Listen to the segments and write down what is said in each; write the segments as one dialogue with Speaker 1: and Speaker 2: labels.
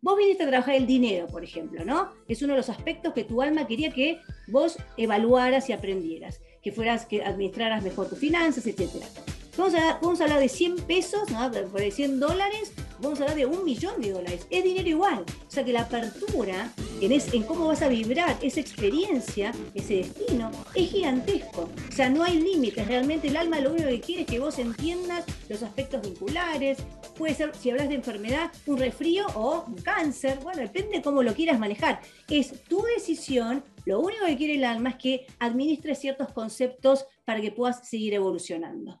Speaker 1: Vos viniste a trabajar el dinero, por ejemplo, ¿no? Es uno de los aspectos que tu alma quería que vos evaluaras y aprendieras, que fueras, que administraras mejor tus finanzas, etc. Vamos a, hablar de 100 pesos, ¿no? 100 dólares, vamos a hablar de un millón de dólares. Es dinero igual. O sea que la apertura en, en cómo vas a vibrar esa experiencia, ese destino, es gigantesco. O sea, no hay límites. Realmente el alma lo único que quiere es que vos entiendas los aspectos vinculares. Puede ser, si hablas de enfermedad, un resfrío o un cáncer. Bueno, depende cómo lo quieras manejar. Es tu decisión. Lo único que quiere el alma es que administres ciertos conceptos para que puedas seguir evolucionando.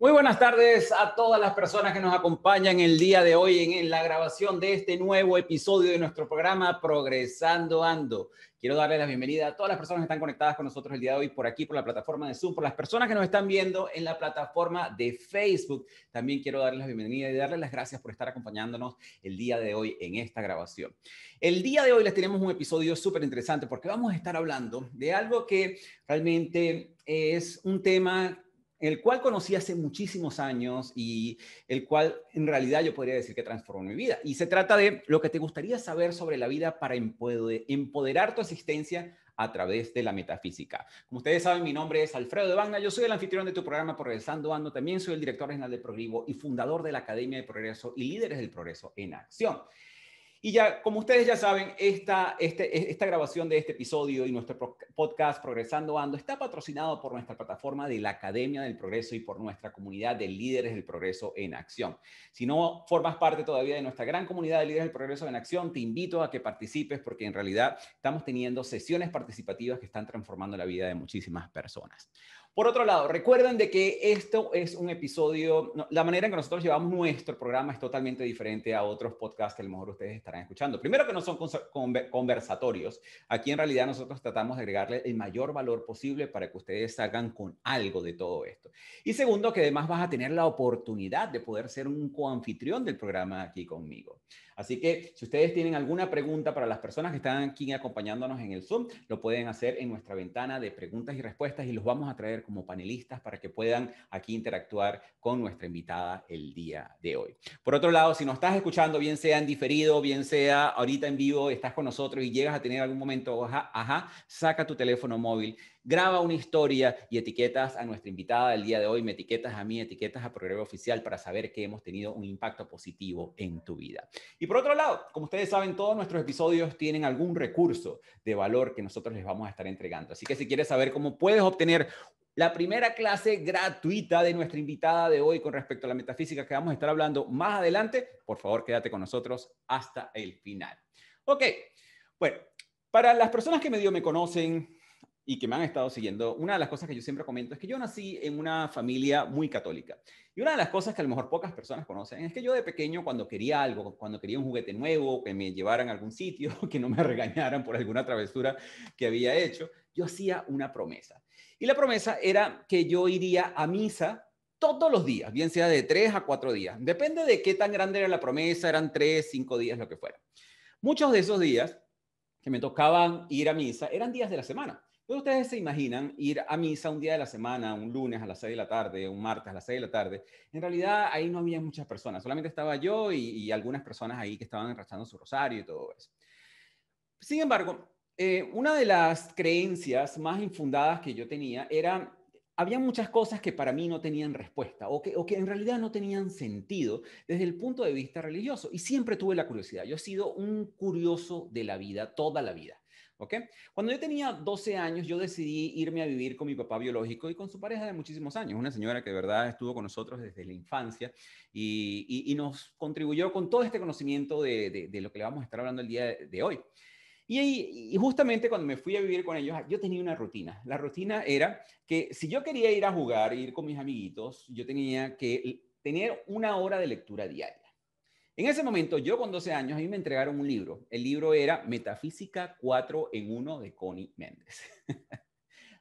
Speaker 2: Muy buenas tardes a todas las personas que nos acompañan el día de hoy en, la grabación de este nuevo episodio de nuestro programa Progresando Ando. Quiero darle la bienvenida a todas las personas que están conectadas con nosotros el día de hoy por aquí, por la plataforma de Zoom, por las personas que nos están viendo en la plataforma de Facebook. También quiero darles la bienvenida y darles las gracias por estar acompañándonos el día de hoy en esta grabación. El día de hoy les tenemos un episodio súper interesante porque vamos a estar hablando de algo que realmente es un tema el cual conocí hace muchísimos años y el cual en realidad yo podría decir que transformó mi vida. Y se trata de lo que te gustaría saber sobre la vida para empoderar tu existencia a través de la metafísica. Como ustedes saben, mi nombre es Alfredo de Vanga, yo soy el anfitrión de tu programa Progresando Ando, también soy el director general de Progrivo y fundador de la Academia de Progreso y Líderes del Progreso en Acción. Y ya, como ustedes ya saben, esta, este, esta grabación de este episodio y nuestro podcast Progresando Ando está patrocinado por nuestra plataforma de la Academia del Progreso y por nuestra comunidad de líderes del progreso en acción. Si no formas parte todavía de nuestra gran comunidad de líderes del progreso en acción, te invito a que participes porque en realidad estamos teniendo sesiones participativas que están transformando la vida de muchísimas personas. Por otro lado, recuerden de que esto es un episodio, la manera en que nosotros llevamos nuestro programa es totalmente diferente a otros podcasts que a lo mejor ustedes estarán escuchando. Primero que no son conversatorios, aquí en realidad nosotros tratamos de agregarle el mayor valor posible para que ustedes salgan con algo de todo esto. Y segundo, que además vas a tener la oportunidad de poder ser un coanfitrión del programa aquí conmigo. Así que si ustedes tienen alguna pregunta para las personas que están aquí acompañándonos en el Zoom, lo pueden hacer en nuestra ventana de preguntas y respuestas y los vamos a traer como panelistas para que puedan aquí interactuar con nuestra invitada el día de hoy. Por otro lado, si nos estás escuchando, bien sea en diferido, bien sea ahorita en vivo, estás con nosotros y llegas a tener algún momento, ajá, ajá saca tu teléfono móvil graba una historia y etiquetas a nuestra invitada del día de hoy, me etiquetas a mí, etiquetas a Progreso Oficial para saber que hemos tenido un impacto positivo en tu vida. Y por otro lado, como ustedes saben, todos nuestros episodios tienen algún recurso de valor que nosotros les vamos a estar entregando. Así que si quieres saber cómo puedes obtener la primera clase gratuita de nuestra invitada de hoy con respecto a la metafísica que vamos a estar hablando más adelante, por favor quédate con nosotros hasta el final. Ok, bueno, para las personas que medio me conocen, y que me han estado siguiendo, una de las cosas que yo siempre comento es que yo nací en una familia muy católica. Y una de las cosas que a lo mejor pocas personas conocen es que yo de pequeño cuando quería algo, cuando quería un juguete nuevo, que me llevaran a algún sitio, que no me regañaran por alguna travesura que había hecho, yo hacía una promesa. Y la promesa era que yo iría a misa todos los días, bien sea de tres a cuatro días. Depende de qué tan grande era la promesa, eran tres, cinco días, lo que fuera. Muchos de esos días que me tocaban ir a misa eran días de la semana. Entonces pues, ustedes se imaginan ir a misa un día de la semana, un lunes a las 6 de la tarde, un martes a las 6 de la tarde. En realidad ahí no había muchas personas, solamente estaba yo y, algunas personas ahí que estaban rezando su rosario y todo eso. Sin embargo, eh, una de las creencias más infundadas que yo tenía era había muchas cosas que para mí no tenían respuesta o que en realidad no tenían sentido desde el punto de vista religioso. Y siempre tuve la curiosidad. Yo he sido un curioso de la vida toda la vida. Cuando yo tenía 12 años, yo decidí irme a vivir con mi papá biológico y con su pareja de muchísimos años, una señora que de verdad estuvo con nosotros desde la infancia y, nos contribuyó con todo este conocimiento de, lo que le vamos a estar hablando el día de, hoy. Y, y, justamente cuando me fui a vivir con ellos, yo tenía una rutina. La rutina era que si yo quería ir a jugar, ir con mis amiguitos, yo tenía que tener una hora de lectura diaria. En ese momento, yo con 12 años, a mí me entregaron un libro. El libro era Metafísica 4 en 1 de Connie Méndez.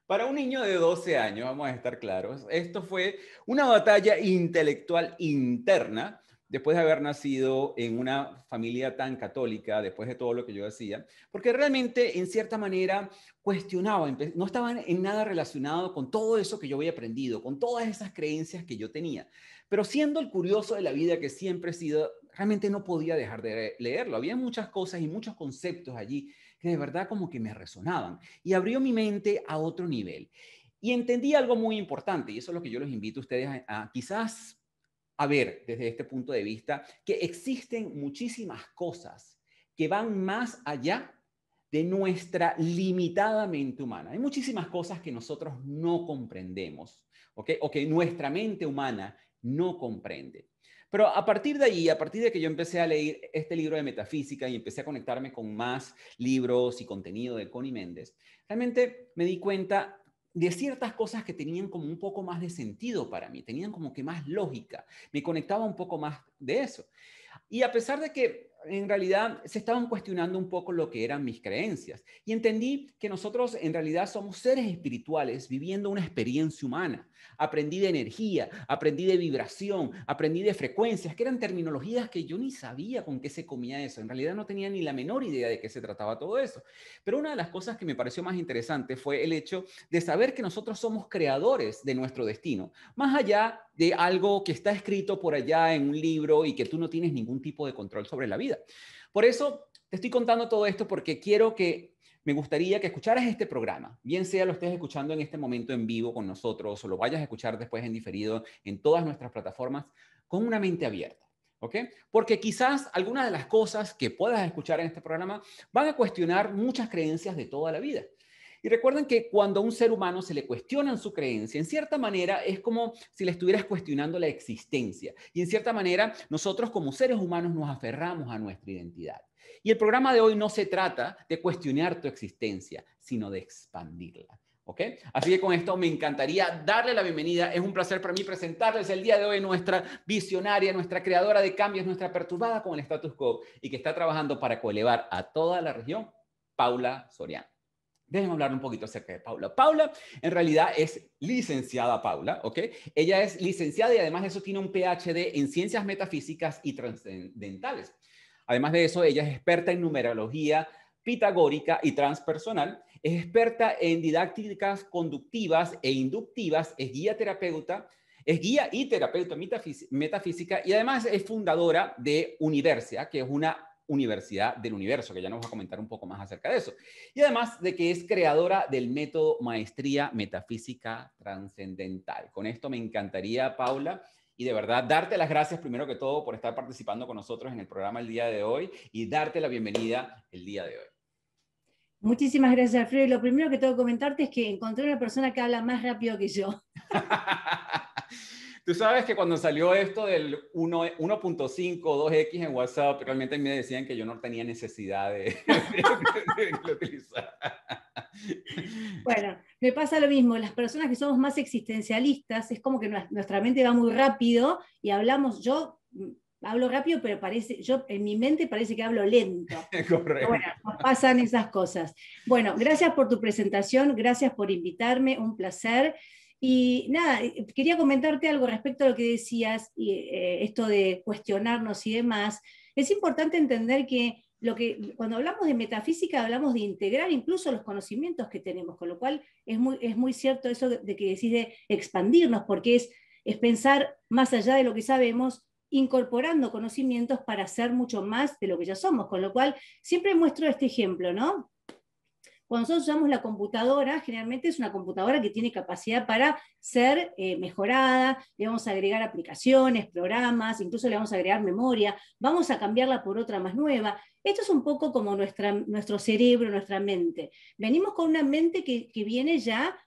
Speaker 2: Para un niño de 12 años, vamos a estar claros, esto fue una batalla intelectual interna después de haber nacido en una familia tan católica, después de todo lo que yo hacía, porque realmente en cierta manera cuestionaba, no estaba en nada relacionado con todo eso que yo había aprendido, con todas esas creencias que yo tenía. Pero siendo el curioso de la vida que siempre he sido, realmente no podía dejar de leerlo. Había muchas cosas y muchos conceptos allí que de verdad como que me resonaban y abrió mi mente a otro nivel. Y entendí algo muy importante y eso es lo que yo los invito a ustedes a, quizás a ver desde este punto de vista, que existen muchísimas cosas que van más allá de nuestra limitada mente humana. Hay muchísimas cosas que nosotros no comprendemos, O que nuestra mente humana no comprende. Pero a partir de allí, a partir de que yo empecé a leer este libro de metafísica y empecé a conectarme con más libros y contenido de Connie Méndez, realmente me di cuenta de ciertas cosas que tenían como un poco más de sentido para mí, tenían como que más lógica, me conectaba un poco más de eso. Y a pesar de que en realidad se estaban cuestionando un poco lo que eran mis creencias, y entendí que nosotros en realidad somos seres espirituales viviendo una experiencia humana aprendí de energía, aprendí de vibración, aprendí de frecuencias, que eran terminologías que yo ni sabía con qué se comía eso. En realidad no tenía ni la menor idea de qué se trataba todo eso. Pero una de las cosas que me pareció más interesante fue el hecho de saber que nosotros somos creadores de nuestro destino, más allá de algo que está escrito por allá en un libro y que tú no tienes ningún tipo de control sobre la vida. Por eso te estoy contando todo esto porque quiero que me gustaría que escucharas este programa, bien sea lo estés escuchando en este momento en vivo con nosotros o lo vayas a escuchar después en diferido en todas nuestras plataformas, con una mente abierta. ¿OK? Porque quizás algunas de las cosas que puedas escuchar en este programa van a cuestionar muchas creencias de toda la vida. Y recuerden que cuando a un ser humano se le cuestionan su creencia, en cierta manera es como si le estuvieras cuestionando la existencia. Y en cierta manera nosotros como seres humanos nos aferramos a nuestra identidad. Y el programa de hoy no se trata de cuestionar tu existencia, sino de expandirla. ¿OK? Así que con esto me encantaría darle la bienvenida. Es un placer para mí presentarles el día de hoy nuestra visionaria, nuestra creadora de cambios, nuestra perturbada con el status quo y que está trabajando para coelevar a toda la región, Paula Soriano. Déjenme hablar un poquito acerca de Paula. Paula en realidad es licenciada Paula, ¿ok? Ella es licenciada y además de eso tiene un PhD en ciencias metafísicas y trascendentales. Además de eso, ella es experta en numerología pitagórica y transpersonal, es experta en didácticas conductivas e inductivas, es guía terapeuta, es guía y terapeuta metafísica y además es fundadora de Universia, que es una universidad del universo, que ya nos va a comentar un poco más acerca de eso. Y además de que es creadora del método Maestría Metafísica Transcendental. Con esto me encantaría, Paula, y de verdad darte las gracias primero que todo por estar participando con nosotros en el programa el día de hoy y darte la bienvenida el día de hoy.
Speaker 1: Muchísimas gracias, Alfredo. Y lo primero que tengo que comentarte es que encontré una persona que habla más rápido que yo.
Speaker 2: Tú sabes que cuando salió esto del 1.5, 2X en WhatsApp, realmente me decían que yo no tenía necesidad de, de, utilizar.
Speaker 1: Bueno, me pasa lo mismo. Las personas que somos más existencialistas, es como que nuestra mente va muy rápido y hablamos, yo mm, hablo rápido, pero parece, yo en mi mente parece que hablo lento.
Speaker 2: Correcto. Bueno,
Speaker 1: pasan esas cosas. Bueno, gracias por tu presentación, gracias por invitarme, un placer. Y nada, eh, quería comentarte algo respecto a lo que decías, y, eh, esto de cuestionarnos y demás. Es importante entender que, lo que cuando hablamos de metafísica hablamos de integrar incluso los conocimientos que tenemos, con lo cual es muy, es muy cierto eso de que decís de expandirnos, porque es, es pensar más allá de lo que sabemos incorporando conocimientos para ser mucho más de lo que ya somos, con lo cual siempre muestro este ejemplo, ¿no? Cuando nosotros usamos la computadora, generalmente es una computadora que tiene capacidad para ser eh, mejorada, le vamos a agregar aplicaciones, programas, incluso le vamos a agregar memoria, vamos a cambiarla por otra más nueva. Esto es un poco como nuestro cerebro, nuestra mente. Venimos con una mente que viene ya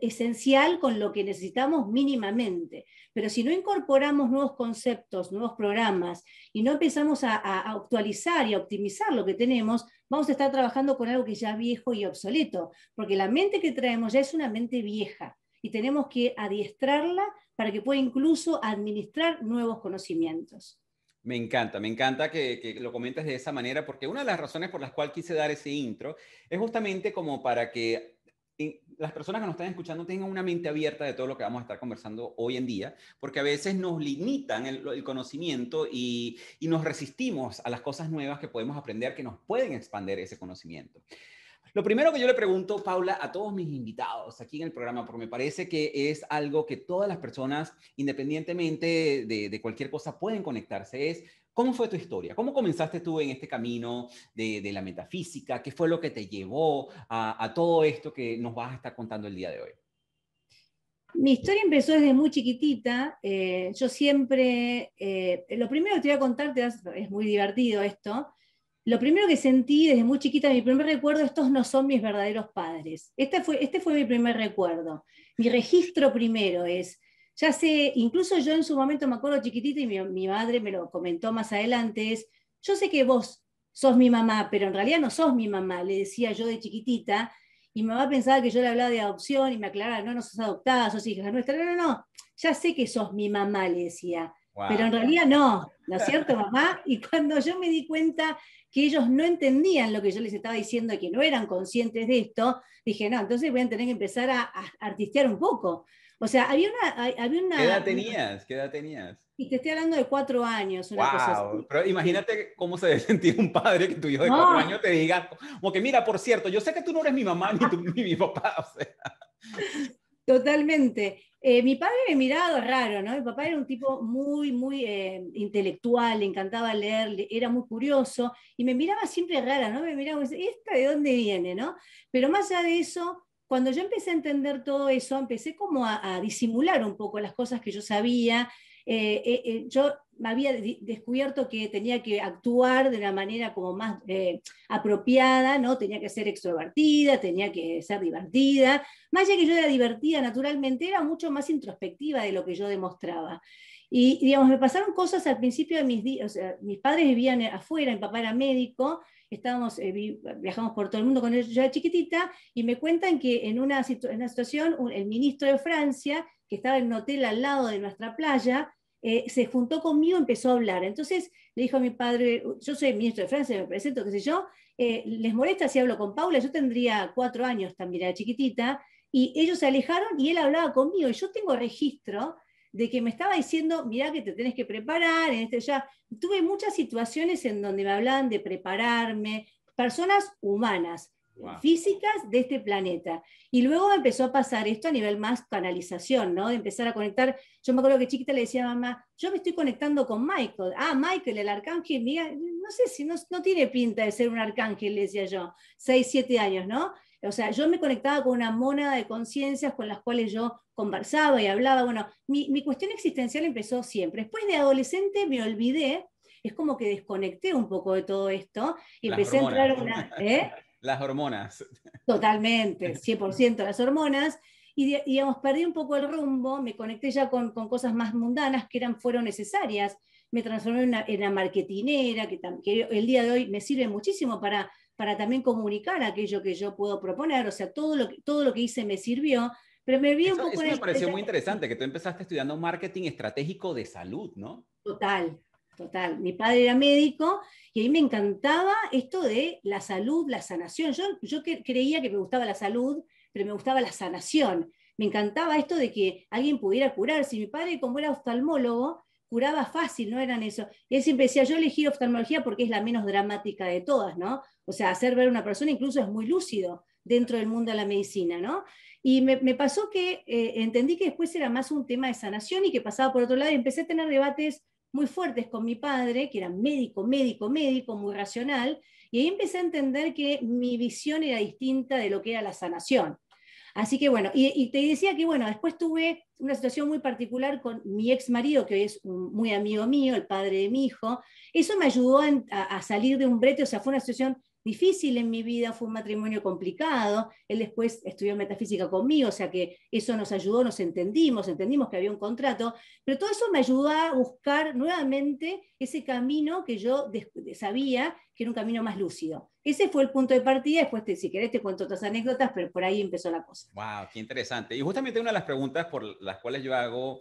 Speaker 1: esencial con lo que necesitamos mínimamente. Pero si no incorporamos nuevos conceptos, nuevos programas y no empezamos a, actualizar y optimizar lo que tenemos, vamos a estar trabajando con algo que ya es viejo y obsoleto, porque la mente que traemos ya es una mente vieja y tenemos que adiestrarla para que pueda incluso administrar nuevos conocimientos.
Speaker 2: Me encanta, me encanta que, que, lo comentes de esa manera, porque una de las razones por las cuales quise dar ese intro es justamente como para que las personas que nos están escuchando tengan una mente abierta de todo lo que vamos a estar conversando hoy en día, porque a veces nos limitan el, conocimiento y, nos resistimos a las cosas nuevas que podemos aprender que nos pueden expandir ese conocimiento. Lo primero que yo le pregunto, Paula, a todos mis invitados aquí en el programa, porque me parece que es algo que todas las personas, independientemente de, de cualquier cosa, pueden conectarse, es ¿Cómo fue tu historia? ¿Cómo comenzaste tú en este camino de, la metafísica? ¿Qué fue lo que te llevó a, todo esto que nos vas a estar contando el día de hoy?
Speaker 1: Mi historia empezó desde muy chiquitita. Eh, yo siempre, eh, lo primero que te voy a contar, es muy divertido esto. Lo primero que sentí desde muy chiquita, mi primer recuerdo, estos no son mis verdaderos padres. Este fue, este fue mi primer recuerdo. Mi registro primero es, ya sé, incluso yo en su momento me acuerdo chiquitita y mi, madre me lo comentó más adelante, es, yo sé que vos sos mi mamá, pero en realidad no sos mi mamá, le decía yo de chiquitita, y mi mamá pensaba que yo le hablaba de adopción y me aclaraba, no, no sos adoptada, sos hija nuestra, no, no, no, ya sé que sos mi mamá, le decía, pero en realidad no, ¿no es cierto, mamá? Y cuando yo me di cuenta que ellos no entendían lo que yo les estaba diciendo, y que no eran conscientes de esto, dije, no, entonces voy a tener que empezar a, a artistear un poco, o sea, había una, ¿Qué edad tenías?
Speaker 2: ¿Qué edad tenías?
Speaker 1: Y te estoy hablando de cuatro años. Una
Speaker 2: pero imagínate cómo se debe sentir un padre que tu hijo de cuatro años te diga, como que mira, por cierto, yo sé que tú no eres mi mamá ni, mi papá.
Speaker 1: Totalmente. Eh, mi padre me miraba raro, ¿no? Mi papá era un tipo muy, muy eh, intelectual, le encantaba leer, era muy curioso y me miraba siempre rara, ¿no? Me miraba, y decía, ¿esta de dónde viene, no? Pero más allá de eso, cuando yo empecé a entender todo eso, empecé como a, disimular un poco las cosas que yo sabía. Eh, me eh, eh, yo había descubierto que tenía que actuar de la manera como más eh, apropiada, ¿no? Tenía que ser extrovertida, tenía que ser divertida. Más allá que yo era divertida naturalmente, era mucho más introspectiva de lo que yo demostraba. Y, digamos, me pasaron cosas al principio de mis días, o sea, mis padres vivían afuera, mi papá era médico, estábamos, eh, viajamos por todo el mundo con ya chiquitita, y me cuentan que en una, una situación el ministro de Francia, que estaba en un hotel al lado de nuestra playa, eh, se juntó conmigo, y empezó a hablar. Entonces le dijo a mi padre, yo soy ministro de Francia, me presento, qué sé yo, eh, ¿les molesta si hablo con Paula? Yo tendría cuatro años también, era chiquitita, y ellos se alejaron y él hablaba conmigo, y yo tengo registro de que me estaba diciendo, mira que te tenés que preparar, en este ya. Tuve muchas situaciones en donde me hablaban de prepararme, personas humanas, físicas de este planeta. Y luego empezó a pasar esto a nivel más canalización, ¿no? De empezar a conectar. Yo me acuerdo que chiquita le decía a mamá, yo me estoy conectando con Michael. Ah, Michael, el arcángel, mira, no sé si no, no tiene pinta de ser un arcángel, le decía yo, seis, siete años, ¿no? O sea, yo me conectaba con una mónada de conciencias con las cuales yo conversaba y hablaba. Bueno, mi, cuestión existencial empezó siempre. Después de adolescente me olvidé, es como que desconecté un poco de todo esto y empecé a entrar una... ¿eh?
Speaker 2: Las hormonas.
Speaker 1: Totalmente, 100% las hormonas y digamos, perdí un poco el rumbo, me conecté ya con, cosas más mundanas que eran, fueron necesarias, me transformé en una, en marketinera, que, el día de hoy me sirve muchísimo para para también comunicar aquello que yo puedo proponer. O sea, todo lo que, todo lo que hice me sirvió, pero me vi un poco... Eso me pareció muy
Speaker 2: interesante, que tú empezaste estudiando marketing estratégico de salud, ¿no?
Speaker 1: Total, total. Mi padre era médico y a mí me encantaba esto de la salud, la sanación. Yo, yo creía que me gustaba la salud, pero me gustaba la sanación. Me encantaba esto de que alguien pudiera curarse. Mi padre, como era oftalmólogo, curaba fácil, no eran eso. Y él siempre decía, yo elegí oftalmología porque es la menos dramática de todas, ¿no? O sea, hacer ver a una persona incluso es muy lúcido dentro del mundo de la medicina, ¿no? Y me, me pasó que eh, entendí que después era más un tema de sanación y que pasaba por otro lado y empecé a tener debates muy fuertes con mi padre, que era médico, médico, médico, muy racional, y ahí empecé a entender que mi visión era distinta de lo que era la sanación. Así que bueno, y, te decía que bueno, después tuve una situación muy particular con mi ex marido, que hoy es muy amigo mío, el padre de mi hijo. Eso me ayudó a, a, salir de un brete, o sea, fue una situación difícil en mi vida, fue un matrimonio complicado, él después estudió metafísica conmigo, o sea que eso nos ayudó, nos entendimos, entendimos que había un contrato, pero todo eso me ayudó a buscar nuevamente ese camino que yo sabía que era un camino más lúcido. Ese fue el punto de partida, después si querés te cuento otras anécdotas, pero por ahí empezó la cosa.
Speaker 2: ¡Wow! ¡Qué interesante! Y justamente una de las preguntas por las cuales yo hago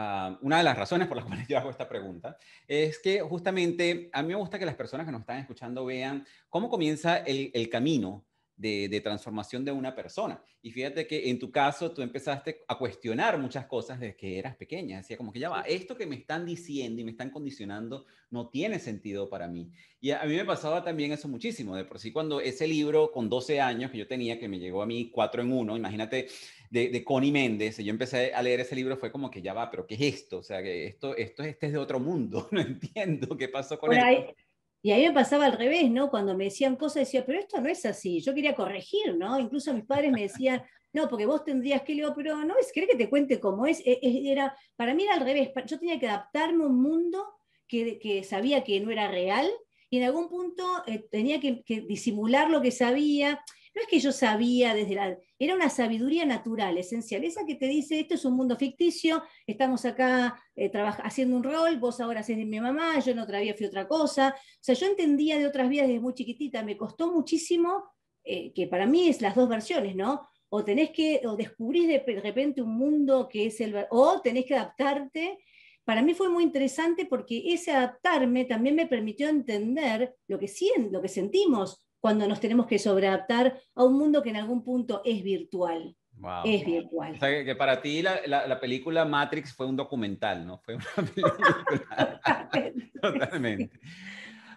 Speaker 2: Ah, una de las razones por las cuales yo hago esta pregunta es que justamente a mí me gusta que las personas que nos están escuchando vean cómo comienza el camino de, transformación de una persona. Y fíjate que en tu caso tú empezaste a cuestionar muchas cosas desde que eras pequeña. Decía como que ya va, esto que me están diciendo y me están condicionando no tiene sentido para mí. Y a, mí me pasaba también eso muchísimo. De por sí, cuando ese libro con 12 años que yo tenía, que me llegó a mí cuatro en uno, imagínate, de, de Connie Méndez, y yo empecé a leer ese libro, fue como que ya va, pero ¿qué es esto? O sea, que esto, esto este es de otro mundo, no entiendo qué pasó con él
Speaker 1: y a mí me pasaba al revés, ¿no? Cuando me decían cosas, decía, pero esto no es así. Yo quería corregir, ¿no? Incluso mis padres me decían, no, porque vos tendrías que, leer, pero no es, cree que te cuente cómo es? E, e, era, para mí era al revés. Yo tenía que adaptarme a un mundo que, sabía que no era real y en algún punto eh, tenía que, disimular lo que sabía. No es que yo sabía desde la... Era una sabiduría natural, esencial, esa que te dice, esto es un mundo ficticio, estamos acá eh, haciendo un rol, vos ahora sos de mi mamá, yo en otra vida fui otra cosa. O sea, yo entendía de otras vidas desde muy chiquitita, me costó muchísimo, eh, que para mí es las dos versiones, ¿no? O tenés que, o descubrís de repente un mundo que es el... O tenés que adaptarte para mí fue muy interesante porque ese adaptarme también me permitió entender lo que, lo que sentimos cuando nos tenemos que sobreadaptar a un mundo que en algún punto es virtual. Es virtual. O
Speaker 2: sea, que, para ti la, película Matrix fue un documental, ¿no? Fue una película. Totalmente. Totalmente.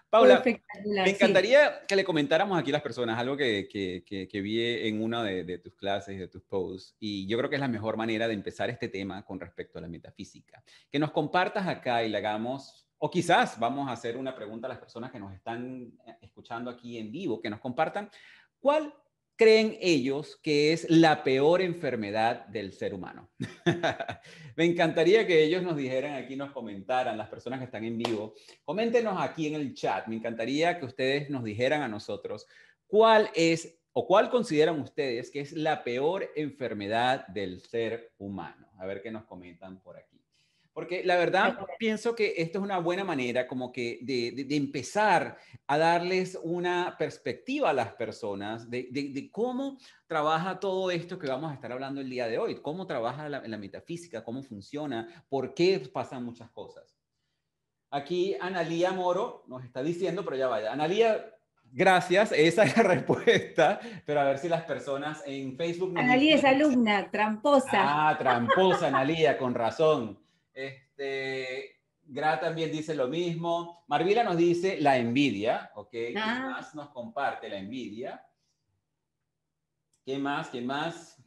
Speaker 2: Paula,
Speaker 1: me encantaría
Speaker 2: que le comentáramos aquí a las personas algo que, que, que, que vi en una de, de, tus clases, de tus posts, y yo creo que es la mejor manera de empezar este tema con respecto a la metafísica. Que nos compartas acá y le hagamos o quizás vamos a hacer una pregunta a las personas que nos están eh, escuchando aquí en vivo, que nos compartan cuál creen ellos que es la peor enfermedad del ser humano. Me encantaría que ellos nos dijeran aquí, nos comentaran, las personas que están en vivo, coméntenos aquí en el chat. Me encantaría que ustedes nos dijeran a nosotros cuál es o cuál consideran ustedes que es la peor enfermedad del ser humano. A ver qué nos comentan por aquí. Porque la verdad pienso que esto es una buena manera como que de, empezar a darles una perspectiva a las personas de, cómo trabaja todo esto que vamos a estar hablando el día de hoy, cómo trabaja la, la metafísica, cómo funciona, por qué pasan muchas cosas. Aquí Analía Moro nos está diciendo, pero ya vaya. Analía, gracias, esa es la respuesta, pero a ver si las personas en Facebook... Analía
Speaker 1: es alumna, tramposa. Ah, tramposa,
Speaker 2: Analía, con razón. Este, Gra también dice lo mismo. Marvila nos dice la envidia, ¿ok? ¿Qué ah. más nos comparte la envidia? ¿Qué más? ¿Qué más?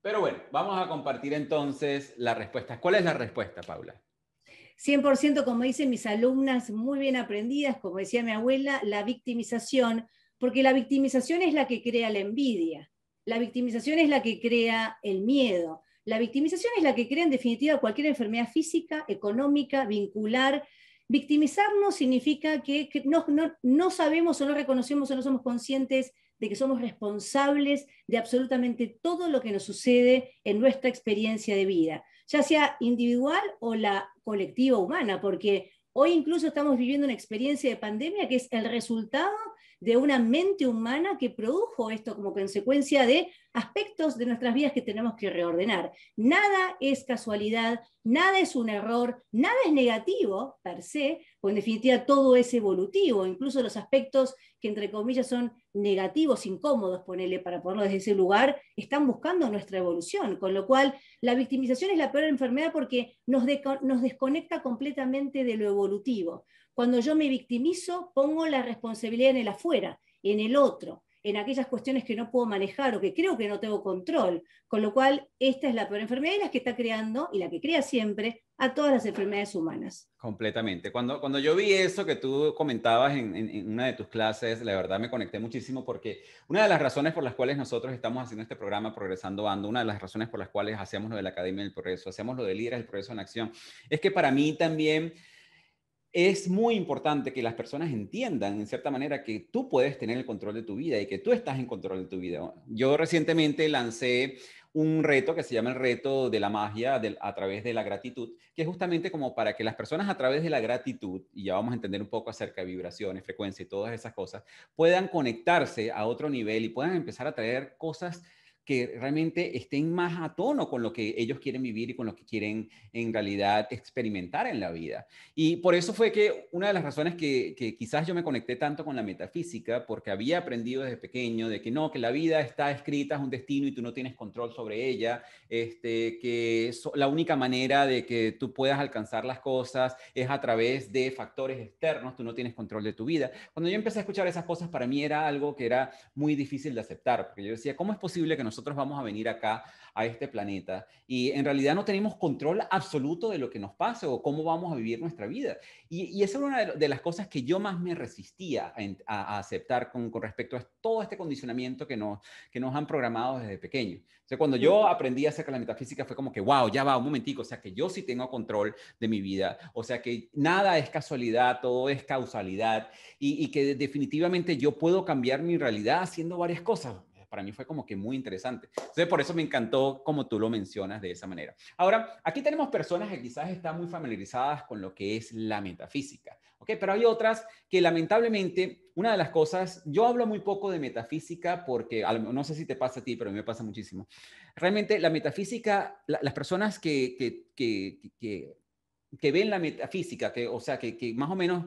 Speaker 2: Pero bueno, vamos a compartir entonces las respuestas. ¿Cuál es la respuesta, Paula?
Speaker 1: 100%, como dicen mis alumnas, muy bien aprendidas, como decía mi abuela, la victimización, porque la victimización es la que crea la envidia, la victimización es la que crea el miedo, la victimización es la que crea en definitiva cualquier enfermedad física, económica, vincular. Victimizarnos significa que, no, no sabemos o no reconocemos o no somos conscientes de que somos responsables de absolutamente todo lo que nos sucede en nuestra experiencia de vida, ya sea individual o la colectiva humana, porque hoy incluso estamos viviendo una experiencia de pandemia que es el resultado de una mente humana que produjo esto como consecuencia de aspectos de nuestras vidas que tenemos que reordenar. Nada es casualidad, nada es un error, nada es negativo per se, o en definitiva todo es evolutivo, incluso los aspectos que entre comillas son negativos, incómodos, ponerle para ponerlo desde ese lugar, están buscando nuestra evolución, con lo cual la victimización es la peor enfermedad porque nos desconecta completamente de lo evolutivo. Cuando yo me victimizo, pongo la responsabilidad en el afuera, en el otro, en aquellas cuestiones que no puedo manejar o que creo que no tengo control. Con lo cual, esta es la peor enfermedad y la que está creando y la que crea siempre a todas las enfermedades humanas.
Speaker 2: Completamente. Cuando, cuando yo vi eso que tú comentabas en, una de tus clases, la verdad me conecté muchísimo porque una de las razones por las cuales nosotros estamos haciendo este programa Progresando Ando, una de las razones por las cuales hacemos lo de la Academia del Progreso, hacemos lo de Líderes del Progreso en Acción, es que para mí también es muy importante que las personas entiendan, en cierta manera, que tú puedes tener el control de tu vida y que tú estás en control de tu vida. Yo recientemente lancé un reto que se llama el reto de la magia a través de la gratitud, que es justamente como para que las personas a través de la gratitud, y ya vamos a entender un poco acerca de vibraciones, frecuencia y todas esas cosas, puedan conectarse a otro nivel y puedan empezar a traer cosas que realmente estén más a tono con lo que ellos quieren vivir y con lo que quieren en realidad experimentar en la vida. Y por eso fue que una de las razones que, quizás yo me conecté tanto con la metafísica, porque había aprendido desde pequeño de que no, que la vida está escrita, es un destino y tú no tienes control sobre ella, este, que la única manera de que tú puedas alcanzar las cosas es a través de factores externos, tú no tienes control de tu vida. Cuando yo empecé a escuchar esas cosas, para mí era algo que era muy difícil de aceptar, porque yo decía, ¿cómo es posible que no nosotros vamos a venir acá a este planeta y en realidad no tenemos control absoluto de lo que nos pase o cómo vamos a vivir nuestra vida. Y, y esa era una de las cosas que yo más me resistía a, aceptar con, respecto a todo este condicionamiento que nos, que nos han programado desde pequeño. O sea, cuando yo aprendí acerca de la metafísica fue como que, wow, ya va, un momentico, o sea, que yo sí tengo control de mi vida, o sea, que nada es casualidad, todo es causalidad y que definitivamente yo puedo cambiar mi realidad haciendo varias cosas para mí fue como que muy interesante. Entonces, por eso me encantó como tú lo mencionas de esa manera. Ahora, aquí tenemos personas que quizás están muy familiarizadas con lo que es la metafísica, ¿ok? Pero hay otras que lamentablemente, una de las cosas, yo hablo muy poco de metafísica porque, no sé si te pasa a ti, pero a mí me pasa muchísimo. Realmente la metafísica, las personas que, que, ven la metafísica, que, o sea, que, que más o menos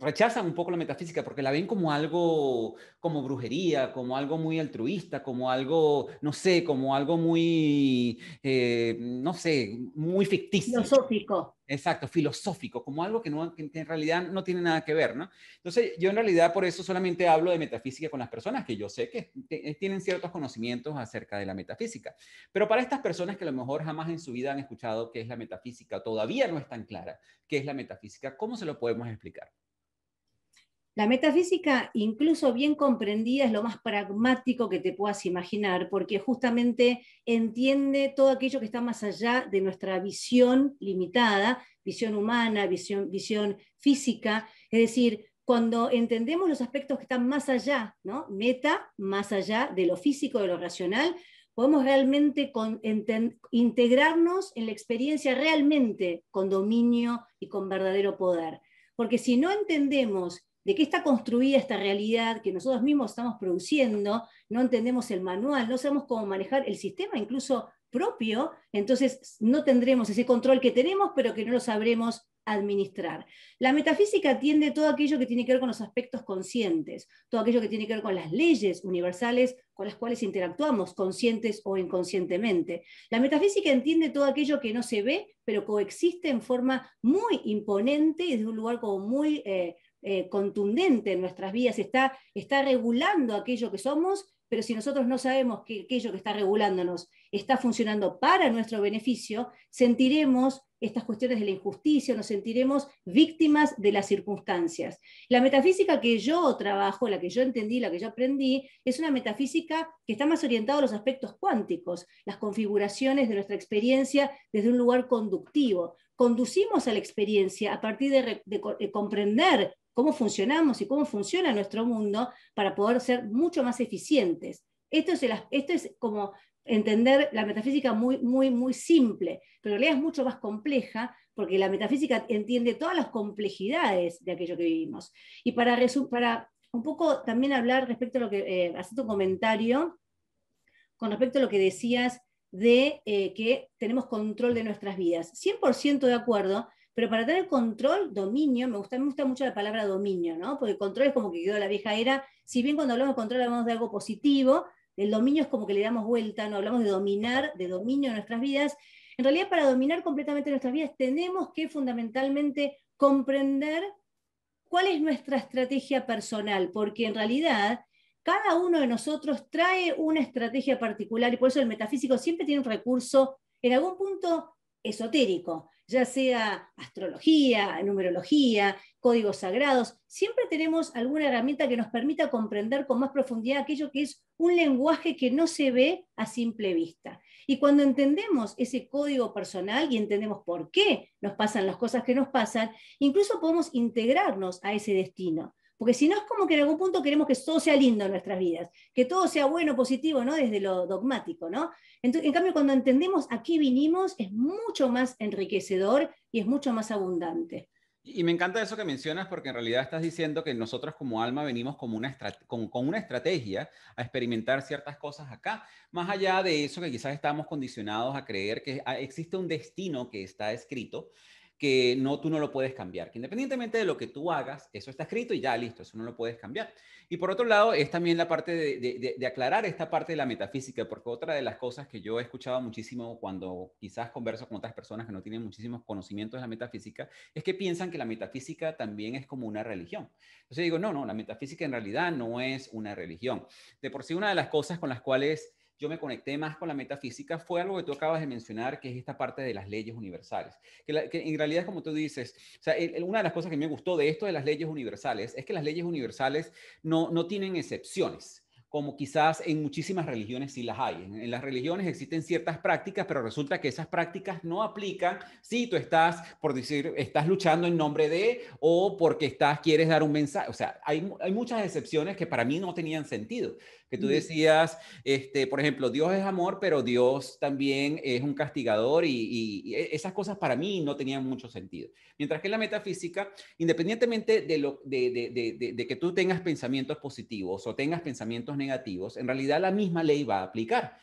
Speaker 2: rechazan un poco la metafísica porque la ven como algo, como brujería, como algo muy altruista, como algo, no sé, como algo muy, eh, no sé, muy ficticio. Filosófico. Exacto, filosófico, como algo que, no, que en realidad no tiene nada que ver, ¿no? Entonces, yo en realidad por eso solamente hablo de metafísica con las personas que yo sé que eh, tienen ciertos conocimientos acerca de la metafísica. Pero para estas personas que a lo mejor jamás en su vida han escuchado qué es la metafísica, todavía no es tan clara qué es la metafísica, ¿cómo se lo podemos explicar?
Speaker 1: La metafísica, incluso bien comprendida, es lo más pragmático que te puedas imaginar, porque justamente entiende todo aquello que está más allá de nuestra visión limitada, visión humana, visión, física. Es decir, cuando entendemos los aspectos que están más allá, ¿no? meta, más allá de lo físico, de lo racional, podemos realmente integrarnos en la experiencia realmente con dominio y con verdadero poder. Porque si no entendemos de qué está construida esta realidad que nosotros mismos estamos produciendo, no entendemos el manual, no sabemos cómo manejar el sistema incluso propio, entonces no tendremos ese control que tenemos, pero que no lo sabremos administrar. La metafísica atiende todo aquello que tiene que ver con los aspectos conscientes, todo aquello que tiene que ver con las leyes universales con las cuales interactuamos, conscientes o inconscientemente. La metafísica entiende todo aquello que no se ve, pero coexiste en forma muy imponente y desde un lugar como muy eh, eh, contundente en nuestras vidas, está, está regulando aquello que somos, pero si nosotros no sabemos que aquello que está regulándonos está funcionando para nuestro beneficio, sentiremos estas cuestiones de la injusticia, nos sentiremos víctimas de las circunstancias. La metafísica que yo trabajo, la que yo entendí, la que yo aprendí, es una metafísica que está más orientada a los aspectos cuánticos, las configuraciones de nuestra experiencia desde un lugar conductivo. Conducimos a la experiencia a partir de comprender cómo funcionamos y cómo funciona nuestro mundo para poder ser mucho más eficientes. Esto es, como entender la metafísica muy, muy, muy simple, pero en realidad es mucho más compleja porque la metafísica entiende todas las complejidades de aquello que vivimos. Y para, un poco también hablar respecto a lo que, eh, hacer tu comentario con respecto a lo que decías de eh, que tenemos control de nuestras vidas. 100% de acuerdo, pero para tener control, dominio, me gusta, mucho la palabra dominio, ¿no? Porque control es como que quedó la vieja era, si bien cuando hablamos de control hablamos de algo positivo, el dominio es como que le damos vuelta, no hablamos de dominar, de dominio de nuestras vidas. En realidad, para dominar completamente nuestras vidas, tenemos que fundamentalmente comprender cuál es nuestra estrategia personal, porque en realidad cada uno de nosotros trae una estrategia particular y por eso el metafísico siempre tiene un recurso en algún punto esotérico ya sea astrología, numerología, códigos sagrados, siempre tenemos alguna herramienta que nos permita comprender con más profundidad aquello que es un lenguaje que no se ve a simple vista. Y cuando entendemos ese código personal y entendemos por qué nos pasan las cosas que nos pasan, incluso podemos integrarnos a ese destino porque si no es como que en algún punto queremos que todo sea lindo en nuestras vidas, que todo sea bueno, positivo, ¿no? Desde lo dogmático, ¿no? en cambio, cuando entendemos aquí qué vinimos, es mucho más enriquecedor y es mucho más abundante.
Speaker 2: Y me encanta eso que mencionas porque en realidad estás diciendo que nosotros como alma venimos como una con, con, una estrategia a experimentar ciertas cosas acá, más allá de eso que quizás estamos condicionados a creer que ah, existe un destino que está escrito que no, tú no lo puedes cambiar, que independientemente de lo que tú hagas, eso está escrito y ya listo, eso no lo puedes cambiar. Y por otro lado, es también la parte de, aclarar esta parte de la metafísica, porque otra de las cosas que yo he escuchado muchísimo cuando quizás converso con otras personas que no tienen muchísimos conocimientos de la metafísica, es que piensan que la metafísica también es como una religión. Entonces digo, no, no, la metafísica en realidad no es una religión. De por sí, una de las cosas con las cuales yo me conecté más con la metafísica fue algo que tú acabas de mencionar, que es esta parte de las leyes universales. Que, en realidad como tú dices, una de las cosas que me gustó de esto de las leyes universales es que las leyes universales no, no tienen excepciones como quizás en muchísimas religiones sí las hay. En, las religiones existen ciertas prácticas, pero resulta que esas prácticas no aplican si tú estás, por decir, estás luchando en nombre de o porque estás, quieres dar un mensaje. O sea, hay, hay muchas excepciones que para mí no tenían sentido. Que tú decías, este, por ejemplo, Dios es amor, pero Dios también es un castigador y, y, e, esas cosas para mí no tenían mucho sentido. Mientras que en la metafísica, independientemente de, lo, de, de, de que tú tengas pensamientos positivos o tengas pensamientos negativos, en realidad la misma ley va a aplicar.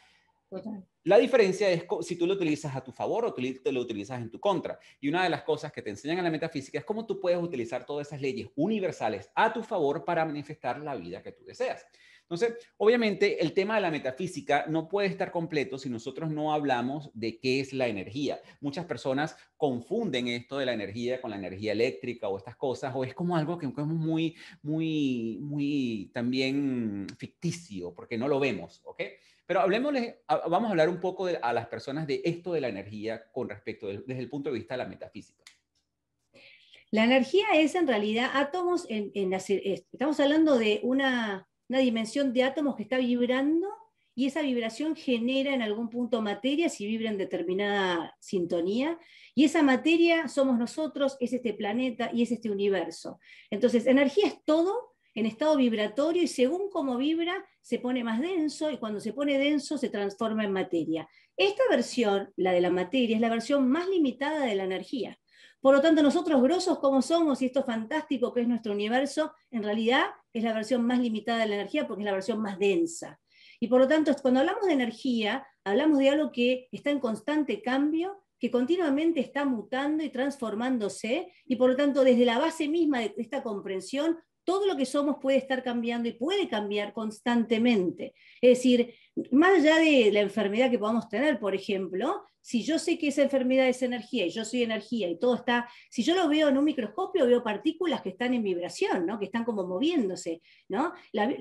Speaker 2: La diferencia es si tú lo utilizas a tu favor o tú lo utilizas en tu contra. Y una de las cosas que te enseñan en la metafísica es cómo tú puedes utilizar todas esas leyes universales a tu favor para manifestar la vida que tú deseas. Entonces, obviamente, el tema de la metafísica no puede estar completo si nosotros no hablamos de qué es la energía. Muchas personas confunden esto de la energía con la energía eléctrica o estas cosas, o es como algo que es muy, muy, muy también ficticio, porque no lo vemos, ¿ok? Pero hablemos vamos a hablar un poco a las personas de esto de la energía con respecto, desde el punto de vista de la metafísica.
Speaker 1: La energía es en realidad átomos, en, eh, estamos hablando de una, una dimensión de átomos que está vibrando y esa vibración genera en algún punto materia si vibra en determinada sintonía, y esa materia somos nosotros, es este planeta y es este universo. Entonces, energía es todo en estado vibratorio y según cómo vibra se pone más denso y cuando se pone denso se transforma en materia. Esta versión, la de la materia, es la versión más limitada de la energía. Por lo tanto, nosotros grosos como somos y esto fantástico que es nuestro universo, en realidad es la versión más limitada de la energía porque es la versión más densa. Y por lo tanto, cuando hablamos de energía, hablamos de algo que está en constante cambio, que continuamente está mutando y transformándose, y por lo tanto, desde la base misma de esta comprensión, todo lo que somos puede estar cambiando y puede cambiar constantemente. Es decir, más allá de la enfermedad que podamos tener, por ejemplo, si yo sé que esa enfermedad es energía y yo soy energía y todo está, si yo lo veo en un microscopio, veo partículas que están en vibración, ¿no? que están como moviéndose. ¿no? La,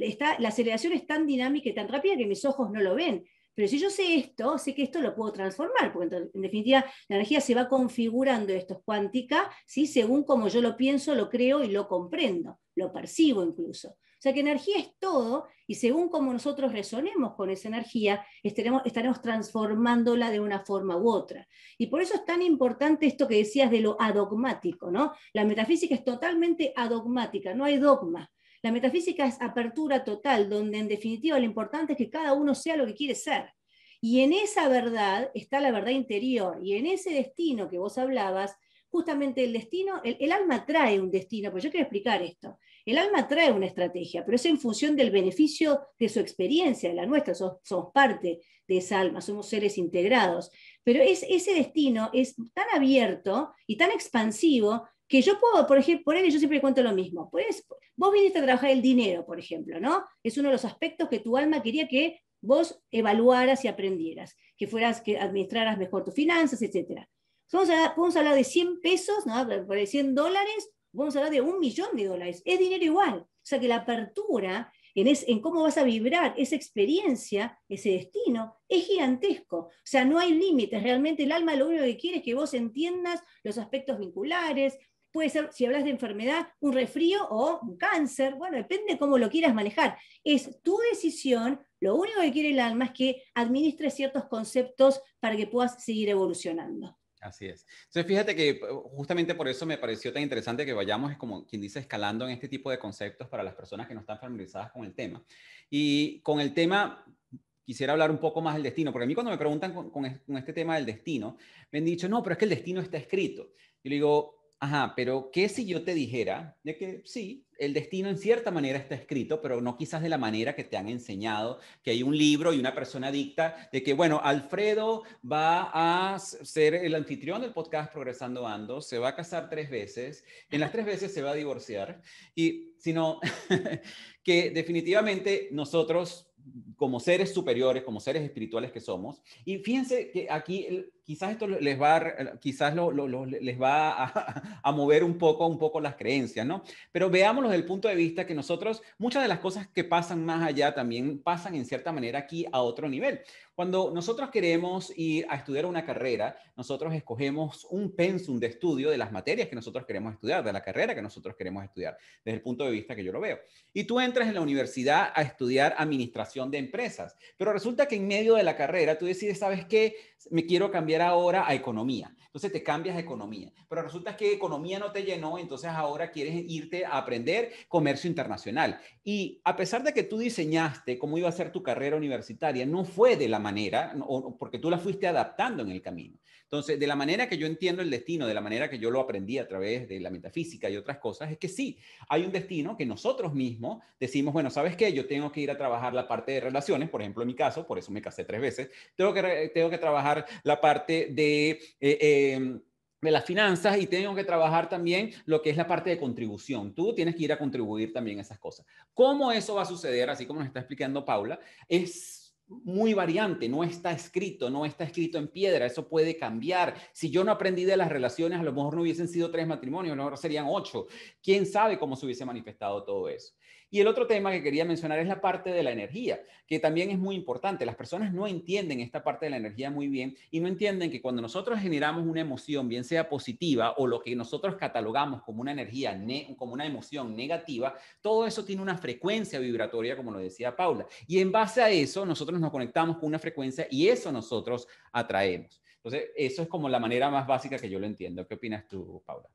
Speaker 1: aceleración es tan dinámica y tan rápida que mis ojos no lo ven. Pero si yo sé esto, sé que esto lo puedo transformar, porque en definitiva la energía se va configurando, esto es cuántica, ¿sí? según como yo lo pienso, lo creo y lo comprendo, lo percibo incluso sea que energía es todo y según como nosotros resonemos con esa energía, estaremos, transformándola de una forma u otra. Y por eso es tan importante esto que decías de lo adogmático, ¿no? La metafísica es totalmente adogmática, no hay dogma. La metafísica es apertura total, donde en definitiva lo importante es que cada uno sea lo que quiere ser. Y en esa verdad está la verdad interior. Y en ese destino que vos hablabas, justamente el destino, el, el, alma trae un destino, pues yo quiero explicar esto. El alma trae una estrategia, pero es en función del beneficio de su experiencia, de la nuestra, somos, parte de esa alma, somos seres integrados. Pero ese destino es tan abierto y tan expansivo que yo puedo, por ejemplo, por ahí yo siempre cuento lo mismo. Pues, vos viniste a trabajar el dinero, por ejemplo, ¿no? Es uno de los aspectos que tu alma quería que vos evaluaras y aprendieras, que fueras, que administraras mejor tus finanzas, etc. Entonces, podemos hablar de 100 pesos, ¿no? por 100 dólares vamos a hablar de un millón de dólares. Es dinero igual. O sea que la apertura en, cómo vas a vibrar esa experiencia, ese destino, es gigantesco. O sea, no hay límites. Realmente el alma lo único que quiere es que vos entiendas los aspectos vinculares. Puede ser, si hablas de enfermedad, un resfrío o un cáncer. Bueno, depende de cómo lo quieras manejar. Es tu decisión. Lo único que quiere el alma es que administres ciertos conceptos para que puedas seguir evolucionando.
Speaker 2: Así es. Entonces, fíjate que eh, justamente por eso me pareció tan interesante que vayamos, como quien dice, escalando en este tipo de conceptos para las personas que no están familiarizadas con el tema. Y con el tema, quisiera hablar un poco más del destino, porque a mí cuando me preguntan con, este tema del destino, me han dicho, no, pero es que el destino está escrito. Yo le digo, Ajá, pero ¿qué si yo te dijera de que sí, el destino en cierta manera está escrito, pero no quizás de la manera que te han enseñado, que hay un libro y una persona dicta de que, bueno, Alfredo va a ser el anfitrión del podcast Progresando Ando, se va a casar tres veces, en las tres veces se va a divorciar, y sino que definitivamente nosotros como seres superiores, como seres espirituales que somos, y fíjense que aquí quizás esto les va a, eh, quizás lo, les va a, mover un poco, un poco las creencias, ¿no? Pero veámoslo desde el punto de vista que nosotros, muchas de las cosas que pasan más allá también pasan en cierta manera aquí a otro nivel. Cuando nosotros queremos ir a estudiar una carrera, nosotros escogemos un pensum de estudio de las materias que nosotros queremos estudiar, de la carrera que nosotros queremos estudiar, desde el punto de vista que yo lo veo. Y tú entras en la universidad a estudiar administración de empresas, pero resulta que en medio de la carrera tú decides, ¿sabes qué? Me quiero cambiar ahora a economía. Entonces te cambias a economía. Pero resulta que economía no te llenó, entonces ahora quieres irte a aprender comercio internacional. Y a pesar de que tú diseñaste cómo iba a ser tu carrera universitaria, no fue de la manera, porque tú la fuiste adaptando en el camino. Entonces, de la manera que yo entiendo el destino, de la manera que yo lo aprendí a través de la metafísica y otras cosas, es que sí, hay un destino que nosotros mismos decimos, bueno, ¿sabes qué? Yo tengo que ir a trabajar la parte de relaciones, por ejemplo, en mi caso, por eso me casé tres veces, tengo que, tengo que trabajar la parte de... Eh, em, de las finanzas y tengo que trabajar también lo que es la parte de contribución. Tú tienes que ir a contribuir también a esas cosas. ¿Cómo eso va a suceder? Así como nos está explicando Paula, es muy variante, no está escrito, no está escrito en piedra, eso puede cambiar. Si yo no aprendí de las relaciones, a lo mejor no hubiesen sido tres matrimonios, a lo serían ocho. ¿Quién sabe cómo se hubiese manifestado todo eso? Y el otro tema que quería mencionar es la parte de la energía, que también es muy importante. Las personas no entienden esta parte de la energía muy bien y no entienden que cuando nosotros generamos una emoción, bien sea positiva o lo que nosotros catalogamos como una energía, como una emoción negativa, todo eso tiene una frecuencia vibratoria, como lo decía Paula. Y en base a eso, nosotros nos conectamos con una frecuencia y eso nosotros atraemos. Entonces, eso es como la manera más básica que yo lo entiendo. ¿Qué opinas tú, Paula?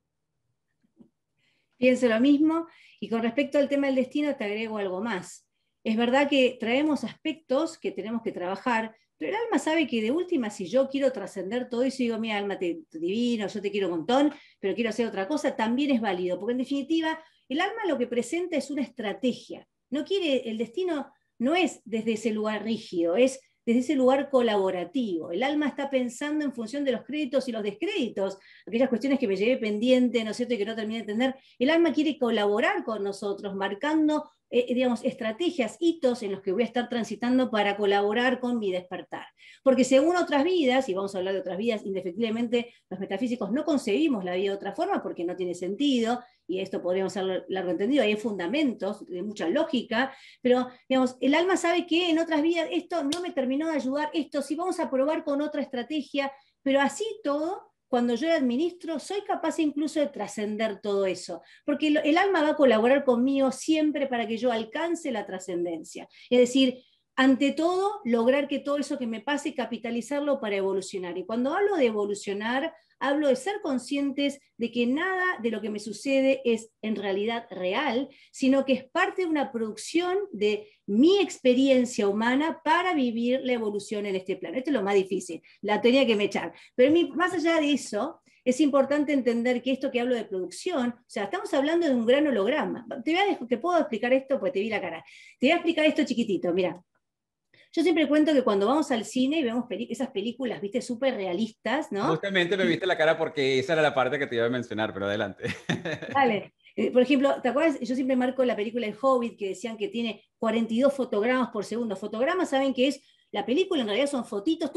Speaker 1: Pienso lo mismo. Y con respecto al tema del destino, te agrego algo más. Es verdad que traemos aspectos que tenemos que trabajar, pero el alma sabe que de última, si yo quiero trascender todo eso y digo, mi alma te, divino, yo te quiero un montón, pero quiero hacer otra cosa, también es válido, porque en definitiva, el alma lo que presenta es una estrategia. No quiere, el destino no es desde ese lugar rígido, es desde ese lugar colaborativo. El alma está pensando en función de los créditos y los descréditos, aquellas cuestiones que me llevé pendiente, ¿no es cierto?, y que no terminé de entender. El alma quiere colaborar con nosotros, marcando eh, eh, digamos, estrategias, hitos en los que voy a estar transitando para colaborar con mi despertar. Porque según otras vidas, y vamos a hablar de otras vidas, indefectiblemente los metafísicos no concebimos la vida de otra forma porque no tiene sentido, y esto podríamos ser largo entendido, hay fundamentos de mucha lógica, pero digamos, el alma sabe que en otras vidas esto no me terminó de ayudar, esto sí vamos a probar con otra estrategia, pero así todo cuando yo administro, soy capaz incluso de trascender todo eso, porque el alma va a colaborar conmigo siempre para que yo alcance la trascendencia. Es decir, ante todo, lograr que todo eso que me pase, capitalizarlo para evolucionar. Y cuando hablo de evolucionar, hablo de ser conscientes de que nada de lo que me sucede es en realidad real, sino que es parte de una producción de mi experiencia humana para vivir la evolución en este plano. Esto es lo más difícil, la tenía que me echar. Pero más allá de eso, es importante entender que esto que hablo de producción, o sea, estamos hablando de un gran holograma. Te, te puedo explicar esto, pues te vi la cara. Te voy a explicar esto chiquitito, mira. Yo siempre cuento que cuando vamos al cine y vemos esas películas, viste, súper realistas, ¿no?
Speaker 2: Justamente me viste la cara porque esa era la parte que te iba a mencionar, pero adelante.
Speaker 1: Vale. Eh, por ejemplo, ¿te acuerdas? Yo siempre marco la película de Hobbit que decían que tiene 42 fotogramas por segundo. Fotogramas, saben que es la película, en realidad son fotitos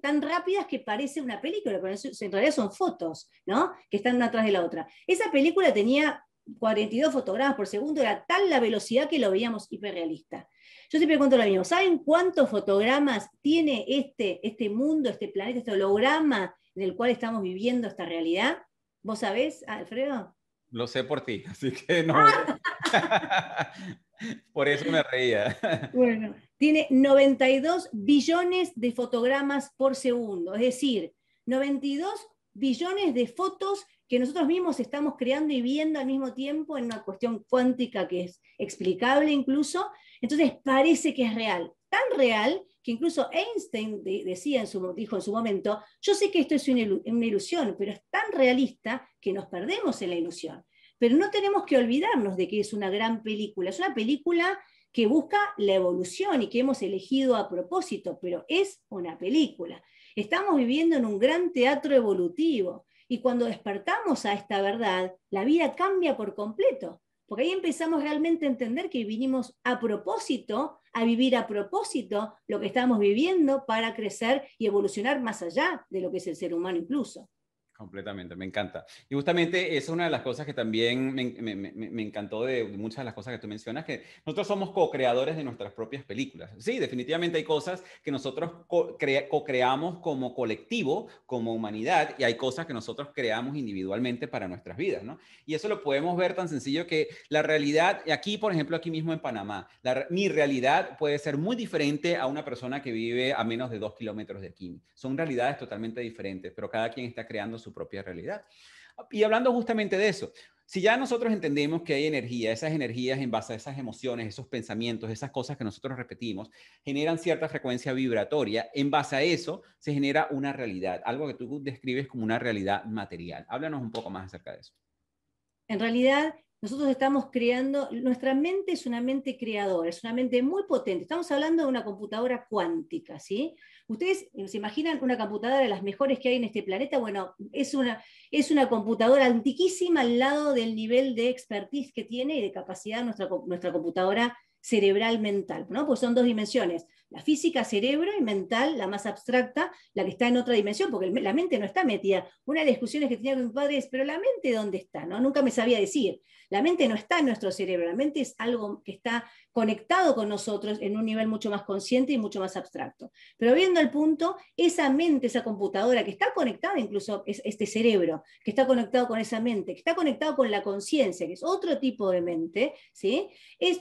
Speaker 1: tan rápidas que parece una película, pero en realidad son fotos, ¿no? Que están una atrás de la otra. Esa película tenía 42 fotogramas por segundo, era tal la velocidad que lo veíamos hiperrealista. Yo siempre cuento lo mismo. ¿Saben cuántos fotogramas tiene este, este mundo, este planeta, este holograma en el cual estamos viviendo esta realidad? ¿Vos sabés, Alfredo?
Speaker 2: Lo sé por ti, así que no. por eso me reía.
Speaker 1: bueno, tiene 92 billones de fotogramas por segundo, es decir, 92 billones de fotos que nosotros mismos estamos creando y viendo al mismo tiempo en una cuestión cuántica que es explicable incluso, entonces parece que es real, tan real que incluso Einstein decía en su, dijo en su momento, yo sé que esto es una ilusión, pero es tan realista que nos perdemos en la ilusión. Pero no tenemos que olvidarnos de que es una gran película, es una película que busca la evolución y que hemos elegido a propósito, pero es una película. Estamos viviendo en un gran teatro evolutivo y cuando despertamos a esta verdad, la vida cambia por completo porque ahí empezamos realmente a entender que vinimos a propósito, a vivir a propósito lo que estamos viviendo para crecer y evolucionar más allá de lo que es el ser humano incluso.
Speaker 2: Completamente, me encanta. Y justamente es una de las cosas que también me, me, encantó de muchas de las cosas que tú mencionas, que nosotros somos co-creadores de nuestras propias películas. Sí, definitivamente hay cosas que nosotros co-creamos como colectivo, como humanidad, y hay cosas que nosotros creamos individualmente para nuestras vidas, ¿no? Y eso lo podemos ver tan sencillo que la realidad, aquí por ejemplo, aquí mismo en Panamá, mi realidad puede ser muy diferente a una persona que vive a menos de dos kilómetros de aquí. Son realidades totalmente diferentes, pero cada quien está creando su propia realidad. Y hablando justamente de eso, si ya nosotros entendemos que hay energía, esas energías en base a esas emociones, esos pensamientos, esas cosas que nosotros repetimos, generan cierta frecuencia vibratoria, en base a eso se genera una realidad, algo que tú describes como una realidad material. Háblanos un poco más acerca de eso.
Speaker 1: En realidad, nosotros estamos creando, nuestra mente es una mente creadora, es una mente muy potente. Estamos hablando de una computadora cuántica, ¿sí? Ustedes eh, se imaginan una computadora de las mejores que hay en este planeta, bueno, es una, es una computadora antiquísima al lado del nivel de expertise que tiene y de capacidad nuestra, computadora cerebral mental, ¿no? Pues son dos dimensiones, la física cerebro y mental, la más abstracta, la que está en otra dimensión, porque la mente no está metida. Una de las discusiones que tenía con mi padre es, pero la mente dónde está, Nunca me sabía decir. La mente no está en nuestro cerebro, la mente es algo que está conectado con nosotros en un nivel mucho más consciente y mucho más abstracto. Pero viendo el punto, esa mente, esa computadora que está conectada incluso, es este cerebro, que está conectado con esa mente, que está conectado con la conciencia, que es otro tipo de mente, ¿sí?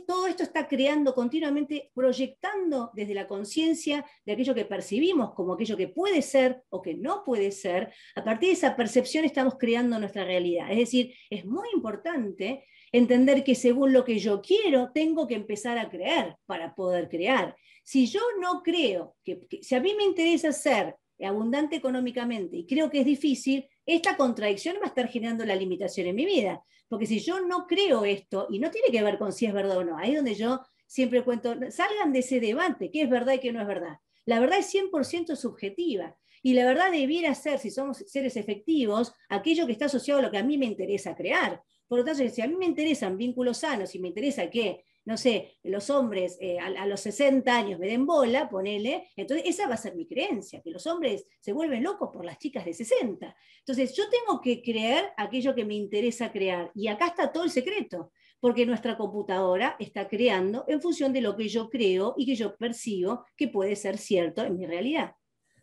Speaker 1: todo esto está creando continuamente, proyectando desde la conciencia de aquello que percibimos como aquello que puede ser o que no puede ser. A partir de esa percepción estamos creando nuestra realidad. Es decir, es muy importante entender que según lo que yo quiero, tengo que empezar a creer para poder crear. Si yo no creo, que, si a mí me interesa ser abundante económicamente y creo que es difícil, esta contradicción va a estar generando la limitación en mi vida. Porque si yo no creo esto, y no tiene que ver con si es verdad o no, ahí es donde yo siempre cuento, salgan de ese debate, qué es verdad y qué no es verdad. La verdad es 100% subjetiva. Y la verdad debiera ser, si somos seres efectivos, aquello que está asociado a lo que a mí me interesa crear. Por lo tanto, si a mí me interesan vínculos sanos y me interesa que, no sé, los hombres eh, a, a, los 60 años me den bola, ponele, entonces esa va a ser mi creencia, que los hombres se vuelven locos por las chicas de 60. Entonces, yo tengo que creer aquello que me interesa crear. Y acá está todo el secreto porque nuestra computadora está creando en función de lo que yo creo y que yo percibo que puede ser cierto en mi realidad.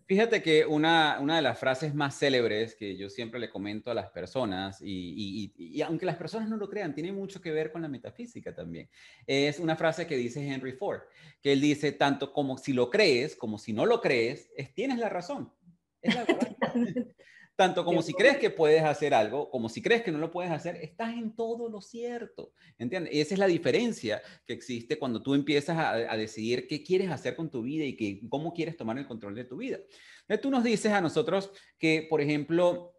Speaker 2: Fíjate que una, de las frases más célebres que yo siempre le comento a las personas, y, aunque las personas no lo crean, tiene mucho que ver con la metafísica también, es una frase que dice Henry Ford, que él dice, tanto como si lo crees, como si no lo crees, es, tienes la razón. Es Tanto como si crees que puedes hacer algo, como si crees que no lo puedes hacer, estás en todo lo cierto. ¿Entiendes? Y esa es la diferencia que existe cuando tú empiezas a, decidir qué quieres hacer con tu vida y que, cómo quieres tomar el control de tu vida. tú nos dices a nosotros que, por ejemplo,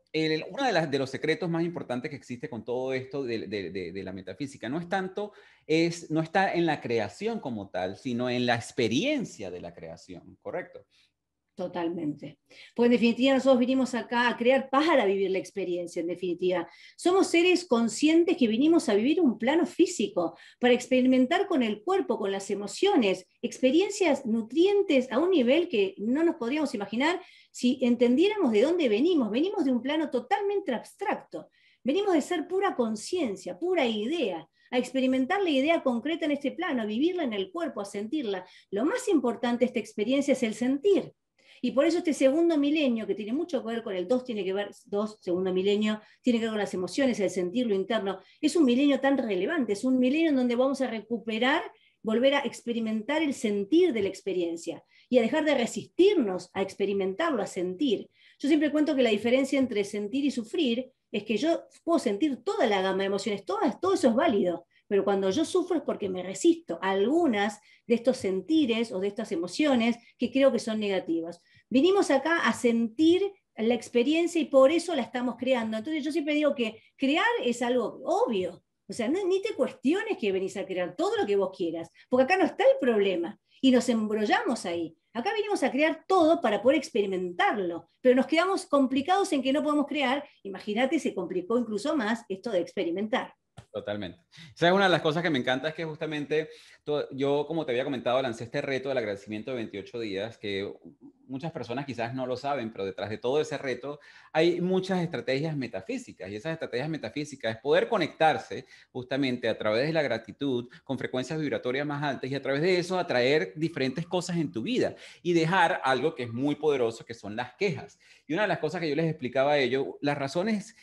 Speaker 2: uno de, los secretos más importantes que existe con todo esto de, la metafísica no es tanto, no está en la creación como tal, sino en la experiencia de la creación, ¿correcto?
Speaker 1: Totalmente. Pues en definitiva nosotros vinimos acá a crear paz para vivir la experiencia, en definitiva. Somos seres conscientes que vinimos a vivir un plano físico, para experimentar con el cuerpo, con las emociones, experiencias nutrientes a un nivel que no nos podríamos imaginar si entendiéramos de dónde venimos. Venimos de un plano totalmente abstracto. Venimos de ser pura conciencia, pura idea a experimentar la idea concreta en este plano, a vivirla en el cuerpo, a sentirla. Lo más importante de esta experiencia es el sentir, y por eso este segundo milenio, que tiene mucho que ver con el 2, tiene que ver, dos segundo milenio, tiene que ver con las emociones, el sentir lo interno, es un milenio tan relevante, es un milenio en donde vamos a recuperar volver a experimentar el sentir de la experiencia y a dejar de resistirnos a experimentarlo, a sentir. Yo siempre cuento que la diferencia entre sentir y sufrir es que yo puedo sentir toda la gama de emociones, todas, todo eso es válido, pero cuando yo sufro es porque me resisto a algunas de estos sentires o de estas emociones que creo que son negativas. Vinimos acá a sentir la experiencia y por eso la estamos creando. Entonces yo siempre digo que crear es algo obvio. O sea, ni te cuestiones que venís a crear todo lo que vos quieras, porque acá no está el problema y nos embrollamos ahí. Acá venimos a crear todo para poder experimentarlo, pero nos quedamos complicados en que no podemos crear. Imagínate, se complicó incluso más esto de experimentar.
Speaker 2: Totalmente. Esa es una de las cosas que me encanta, es que justamente yo, como te había comentado, lancé este reto del agradecimiento de 28 días, que muchas personas quizás no lo saben, pero detrás de todo ese reto hay muchas estrategias metafísicas, y esas estrategias metafísicas es poder conectarse justamente a través de la gratitud con frecuencias vibratorias más altas y a través de eso atraer diferentes cosas en tu vida y dejar algo que es muy poderoso, que son las quejas. Y una de las cosas que yo les explicaba a ellos, las razones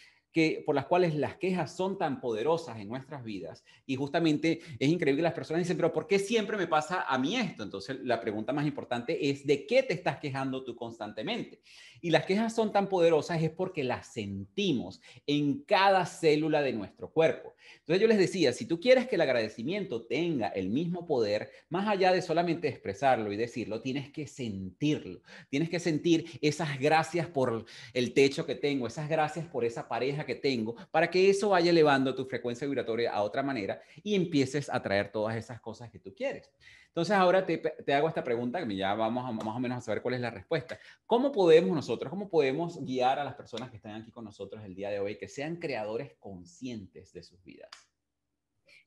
Speaker 2: por las cuales las quejas son tan poderosas en nuestras vidas. Y justamente es increíble, que las personas dicen, pero ¿por qué siempre me pasa a mí esto? Entonces la pregunta más importante es, ¿de qué te estás quejando tú constantemente? Y las quejas son tan poderosas es porque las sentimos en cada célula de nuestro cuerpo. Entonces yo les decía, si tú quieres que el agradecimiento tenga el mismo poder, más allá de solamente expresarlo y decirlo, tienes que sentirlo. Tienes que sentir esas gracias por el techo que tengo, esas gracias por esa pareja que tengo, para que eso vaya elevando tu frecuencia vibratoria a otra manera y empieces a traer todas esas cosas que tú quieres. Entonces ahora te, te hago esta pregunta, que ya vamos más o menos a saber cuál es la respuesta. ¿Cómo podemos nosotros, cómo podemos guiar a las personas que están aquí con nosotros el día de hoy, que sean creadores conscientes de sus vidas?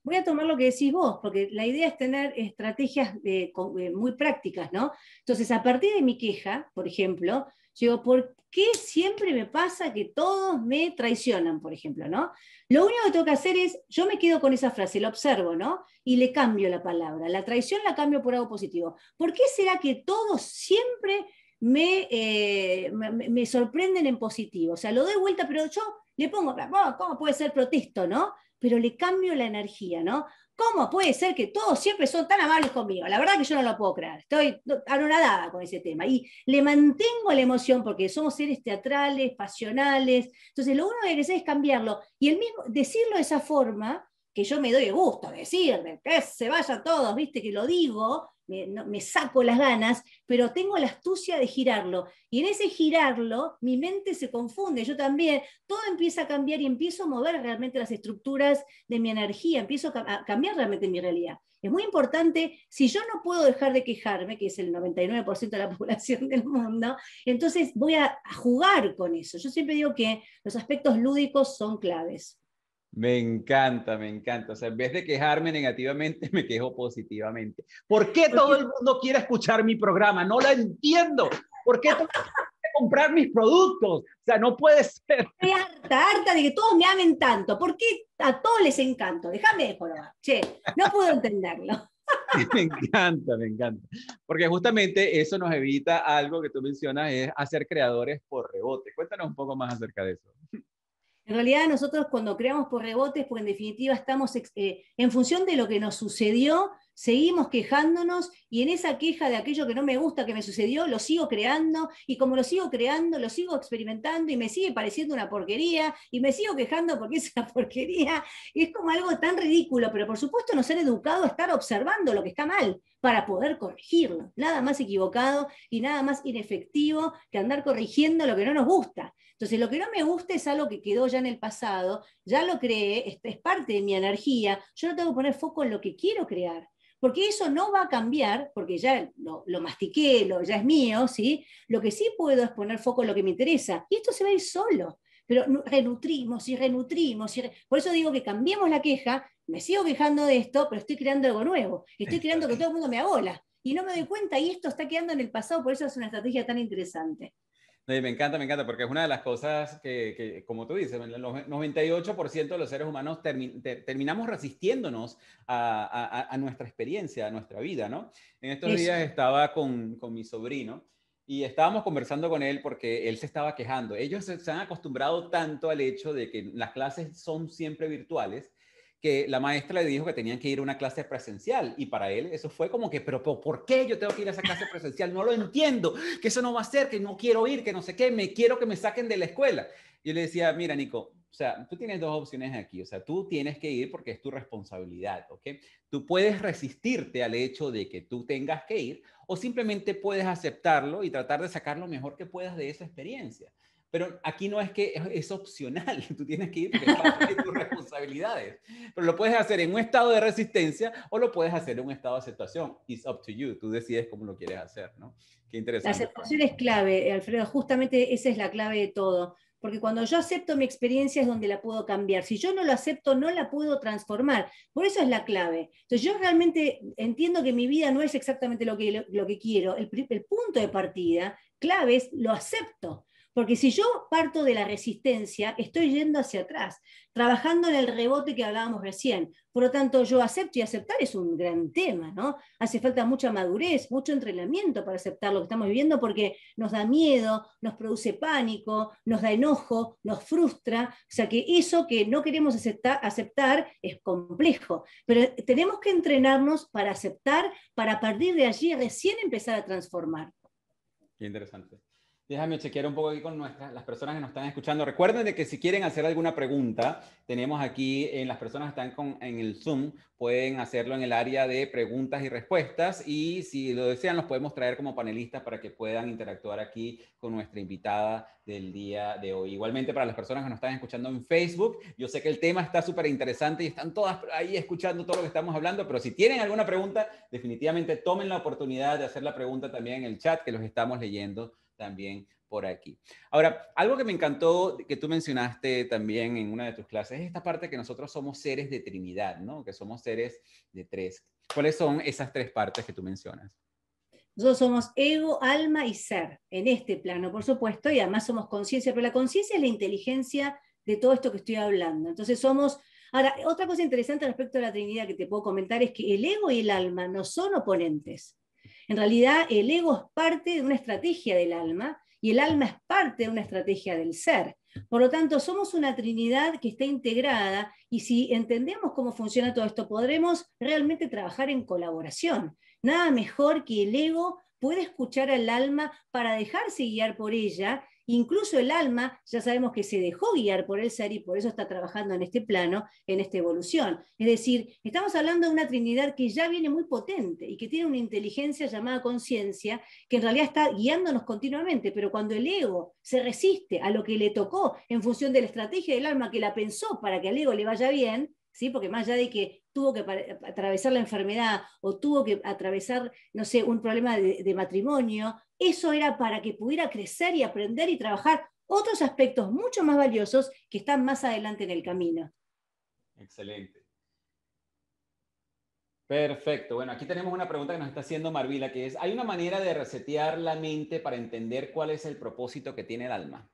Speaker 1: voy a tomar lo que decís vos, porque la idea es tener estrategias eh, eh, muy prácticas, ¿no? Entonces, a partir de mi queja, por ejemplo, Digo, ¿por qué siempre me pasa que todos me traicionan, por ejemplo, ¿no? Lo único que tengo que hacer es, yo me quedo con esa frase, la observo, ¿no? Y le cambio la palabra. La traición la cambio por algo positivo. ¿Por qué será que todos siempre me, eh, me sorprenden en positivo? O sea, lo doy vuelta, pero yo le pongo, ¿cómo puede ser protesto, no? Pero le cambio la energía, ¿no? ¿Cómo puede ser que todos siempre son tan amables conmigo? La verdad que yo no lo puedo creer. Estoy anonadada con ese tema. Y le mantengo la emoción porque somos seres teatrales, pasionales. Entonces, lo uno que hacer es cambiarlo. Y el mismo, decirlo de esa forma, que yo me doy gusto de decir, que se vayan todos, viste, que lo digo, me, saco las ganas, pero tengo la astucia de girarlo. Y en ese girarlo, mi mente se confunde, yo también, todo empieza a cambiar y empiezo a mover realmente las estructuras de mi energía, empiezo a cambiar realmente mi realidad. Es muy importante, si yo no puedo dejar de quejarme, que es el 99% de la población del mundo, entonces voy a jugar con eso. Yo siempre digo que los aspectos lúdicos son claves.
Speaker 2: Me encanta, me encanta. O sea, en vez de quejarme negativamente, me quejo positivamente. ¿Por qué pues todo el mundo quiere escuchar mi programa?
Speaker 1: No la entiendo. ¿Por qué todo el mundo quiere comprar mis productos? O sea, no puede ser. Estoy harta, harta de que todos me amen tanto. ¿Por qué a todos les encanto? Déjame de Che, no puedo entenderlo.
Speaker 2: me encanta, me encanta. Porque justamente eso nos evita algo que tú mencionas, es hacer creadores por rebote. Cuéntanos un poco más acerca de
Speaker 1: eso. En realidad nosotros cuando creamos por rebotes, pues en definitiva estamos eh, en función de lo que nos sucedió, seguimos quejándonos y en esa queja de aquello que no me gusta que me sucedió, lo sigo creando y como lo sigo creando, lo sigo experimentando y me sigue pareciendo una porquería y me sigo quejando porque es una porquería. Y es como algo tan ridículo, pero por supuesto no ser educado a estar observando lo que está mal para poder corregirlo. Nada más equivocado y nada más inefectivo que andar corrigiendo lo que no nos gusta. Entonces, lo que no me gusta es algo que quedó ya en el pasado, ya lo creé, es parte de mi energía, yo no tengo que poner foco en lo que quiero crear porque eso no va a cambiar, porque ya lo, mastiqué, lo, ya es mío, ¿sí? Lo que sí puedo es poner foco en lo que me interesa, y esto se va a ir solo, pero renutrimos y renutrimos, por eso digo que cambiemos la queja, me sigo quejando de esto, pero estoy creando algo nuevo, estoy creando que todo el mundo me abola, y no me doy cuenta, y esto está quedando en el pasado, por eso es una estrategia tan interesante.
Speaker 2: Me encanta, me encanta, porque es una de las cosas que, como tú dices, el 98% de los seres humanos terminamos resistiéndonos a, nuestra experiencia, a nuestra vida, ¿no? En estos días estaba con mi sobrino y estábamos conversando con él porque él se estaba quejando. Ellos se, han acostumbrado tanto al hecho de que las clases son siempre virtuales que la maestra le dijo que tenían que ir a una clase presencial y para él eso fue como que, pero, ¿por qué yo tengo que ir a esa clase presencial? No lo entiendo, que eso no va a ser, que no quiero ir, que no sé qué, me quiero que me saquen de la escuela. yo le decía, mira, Nico, o sea, tú tienes dos opciones aquí, o sea, tú tienes que ir porque es tu responsabilidad, ¿ok? Tú puedes resistirte al hecho de que tú tengas que ir o simplemente puedes aceptarlo y tratar de sacar lo mejor que puedas de esa experiencia. Pero aquí no es que es, opcional, tú tienes que ir de tus responsabilidades. Pero lo puedes hacer en un estado de resistencia o lo puedes hacer en un estado de aceptación. It's up to you, tú decides cómo lo quieres hacer, ¿no? Qué interesante. La aceptación
Speaker 1: es clave, eh, Alfredo, justamente esa es la clave de todo. Porque cuando yo acepto mi experiencia es donde la puedo cambiar. Si yo no lo acepto, no la puedo transformar. Por eso es la clave. Entonces yo realmente entiendo que mi vida no es exactamente lo que, lo, que quiero. El, el punto de partida clave es lo acepto. Porque si yo parto de la resistencia, estoy yendo hacia atrás, trabajando en el rebote que hablábamos recién. Por lo tanto, yo acepto y aceptar es un gran tema, ¿no? Hace falta mucha madurez, mucho entrenamiento para aceptar lo que estamos viviendo porque nos da miedo, nos produce pánico, nos da enojo, nos frustra. O sea que eso que no queremos aceptar, es complejo. Pero tenemos que entrenarnos para aceptar, para partir de allí recién empezar a transformar.
Speaker 2: Qué interesante. Déjame chequear un poco aquí con nuestras, las personas que nos están escuchando. Recuerden de que si quieren hacer alguna pregunta, tenemos aquí en eh, las personas que están con, en el Zoom, pueden hacerlo en el área de preguntas y respuestas y si lo desean los podemos traer como panelistas para que puedan interactuar aquí con nuestra invitada del día de hoy. Igualmente para las personas que nos están escuchando en Facebook, yo sé que el tema está súper interesante y están todas ahí escuchando todo lo que estamos hablando, pero si tienen alguna pregunta, definitivamente tomen la oportunidad de hacer la pregunta también en el chat que los estamos leyendo también por aquí. Ahora, algo que me encantó que tú mencionaste también en una de tus clases es esta parte que nosotros somos seres de Trinidad, ¿no? Que somos seres de tres. ¿Cuáles son esas tres partes que tú mencionas?
Speaker 1: Nosotros somos ego, alma y ser en este plano, por supuesto, y además somos conciencia, pero la conciencia es la inteligencia de todo esto que estoy hablando. Entonces somos... Ahora, otra cosa interesante respecto a la Trinidad que te puedo comentar es que el ego y el alma no son oponentes. En realidad, el ego es parte de una estrategia del alma y el alma es parte de una estrategia del ser. Por lo tanto, somos una trinidad que está integrada y si entendemos cómo funciona todo esto, podremos realmente trabajar en colaboración. Nada mejor que el ego puede escuchar al alma para dejarse guiar por ella Incluso el alma, ya sabemos que se dejó guiar por el ser y por eso está trabajando en este plano, en esta evolución. Es decir, estamos hablando de una Trinidad que ya viene muy potente y que tiene una inteligencia llamada conciencia, que en realidad está guiándonos continuamente, pero cuando el ego se resiste a lo que le tocó en función de la estrategia del alma que la pensó para que al ego le vaya bien, ¿Sí? porque más allá de que tuvo que atravesar la enfermedad o tuvo que atravesar, no sé, un problema de, de matrimonio, eso era para que pudiera crecer y aprender y trabajar otros aspectos mucho más valiosos que están más adelante en el camino.
Speaker 2: Excelente. Perfecto. Bueno, aquí tenemos una pregunta que nos está haciendo Marvila, que es, ¿hay una manera de resetear la mente para entender cuál es el propósito que tiene el alma?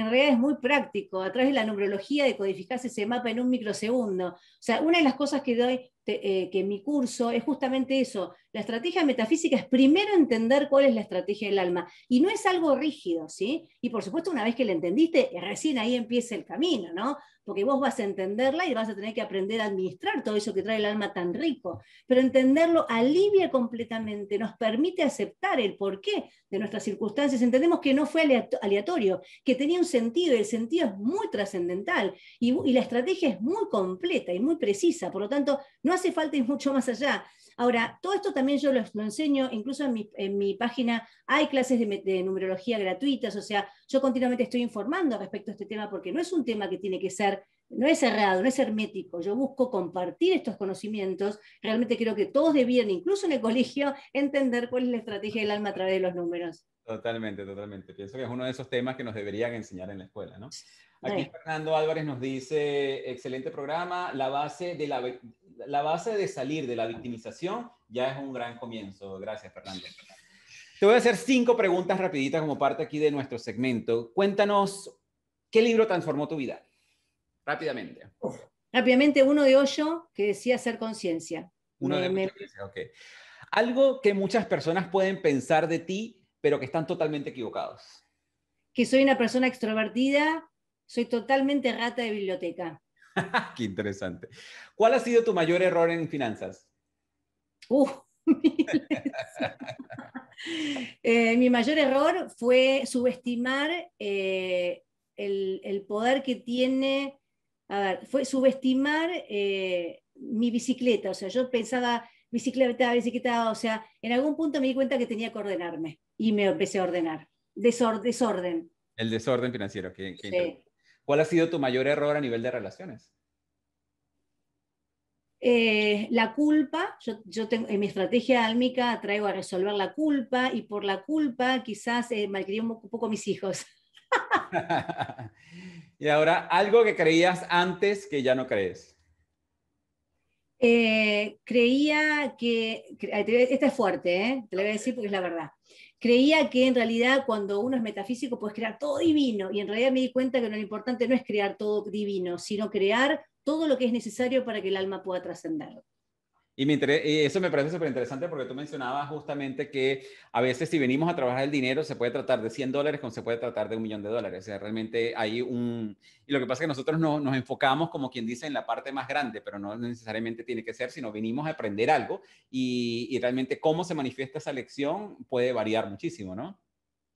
Speaker 1: en realidad es muy práctico. A través de la numerología de codificarse ese mapa en un microsegundo. O sea, una de las cosas que doy eh, que mi curso es justamente eso. La estrategia metafísica es primero entender cuál es la estrategia del alma. Y no es algo rígido, ¿sí? Y por supuesto, una vez que la entendiste, eh, recién ahí empieza el camino, ¿no? Porque vos vas a entenderla y vas a tener que aprender a administrar todo eso que trae el alma tan rico. Pero entenderlo alivia completamente, nos permite aceptar el porqué de nuestras circunstancias. Entendemos que no fue aleatorio, que tenía un sentido y el sentido es muy trascendental. Y, y la estrategia es muy completa y muy precisa. Por lo tanto, no hace falta ir mucho más allá. Ahora, todo esto también yo lo, enseño, incluso en mi, página hay clases de, numerología gratuitas, o sea, yo continuamente estoy informando respecto a este tema porque no es un tema que tiene que ser no es cerrado, no es hermético. Yo busco compartir estos conocimientos. Realmente creo que todos debían, incluso en el colegio, entender cuál es la estrategia del alma a través de los números.
Speaker 2: Totalmente, totalmente. Pienso que es uno de esos temas que nos deberían enseñar en la escuela, ¿no? Aquí Fernando Álvarez nos dice, excelente programa, la base de la, la base de salir de la victimización ya es un gran comienzo. Gracias, Fernando. Te voy a hacer cinco preguntas rapiditas como parte aquí de nuestro segmento. Cuéntanos, ¿qué libro transformó tu vida? Rápidamente.
Speaker 1: Rápidamente, uno de Ocho que decía ser conciencia. Uno de me...
Speaker 2: Algo que muchas personas pueden pensar de ti, pero que están totalmente equivocados.
Speaker 1: Que soy una persona extrovertida, soy totalmente rata de biblioteca.
Speaker 2: Qué interesante. ¿Cuál ha sido tu mayor error en finanzas?
Speaker 1: Eh, mi mayor error fue subestimar eh, el, poder que tiene, a ver, fue subestimar eh, mi bicicleta, o sea, yo pensaba bicicleta, bicicleta, o sea, en algún punto me di cuenta que tenía que ordenarme y me empecé a ordenar. desorden.
Speaker 2: El desorden financiero. Que, ¿Cuál ha sido tu mayor error a nivel de relaciones?
Speaker 1: Eh, la culpa, yo, tengo, en mi estrategia álmica traigo a resolver la culpa y por la culpa quizás eh, un poco, mis hijos.
Speaker 2: y ahora, algo que creías antes que ya no crees.
Speaker 1: Eh, creía que, esta es fuerte, eh, te la voy a decir porque es la verdad creía que en realidad cuando uno es metafísico puedes crear todo divino y en realidad me di cuenta que lo importante no es crear todo divino, sino crear todo lo que es necesario para que el alma pueda trascenderlo.
Speaker 2: Y, eso me parece súper interesante porque tú mencionabas justamente que a veces si venimos a trabajar el dinero se puede tratar de 100 dólares como se puede tratar de un millón de dólares. O sea, realmente hay un... Y lo que pasa es que nosotros no, nos enfocamos, como quien dice, en la parte más grande, pero no necesariamente tiene que ser, sino venimos a aprender algo y realmente cómo se manifiesta esa lección puede variar muchísimo, ¿no?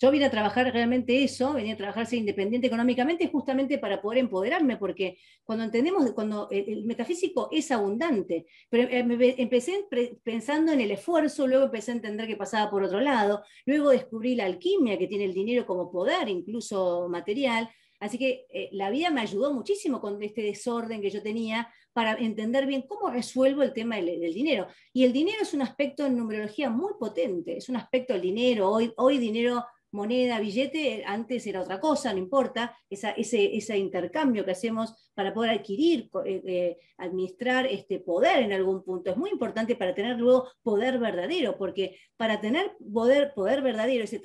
Speaker 1: yo vine a trabajar realmente eso, venía a trabajar independiente económicamente justamente para poder empoderarme, porque cuando entendemos, cuando el, metafísico es abundante, pero eh, empecé pensando en el esfuerzo, luego empecé a entender que pasaba por otro lado, luego descubrí la alquimia que tiene el dinero como poder, incluso material. Así que eh, la vida me ayudó muchísimo con este desorden que yo tenía para entender bien cómo resuelvo el tema del, dinero. Y el dinero es un aspecto en numerología muy potente, es un aspecto del dinero. Hoy, hoy dinero moneda, billete, antes era otra cosa, no importa, ese, intercambio que hacemos para poder adquirir, eh, eh, administrar este poder en algún punto. Es muy importante para tener luego poder verdadero, porque para tener poder, poder verdadero, ese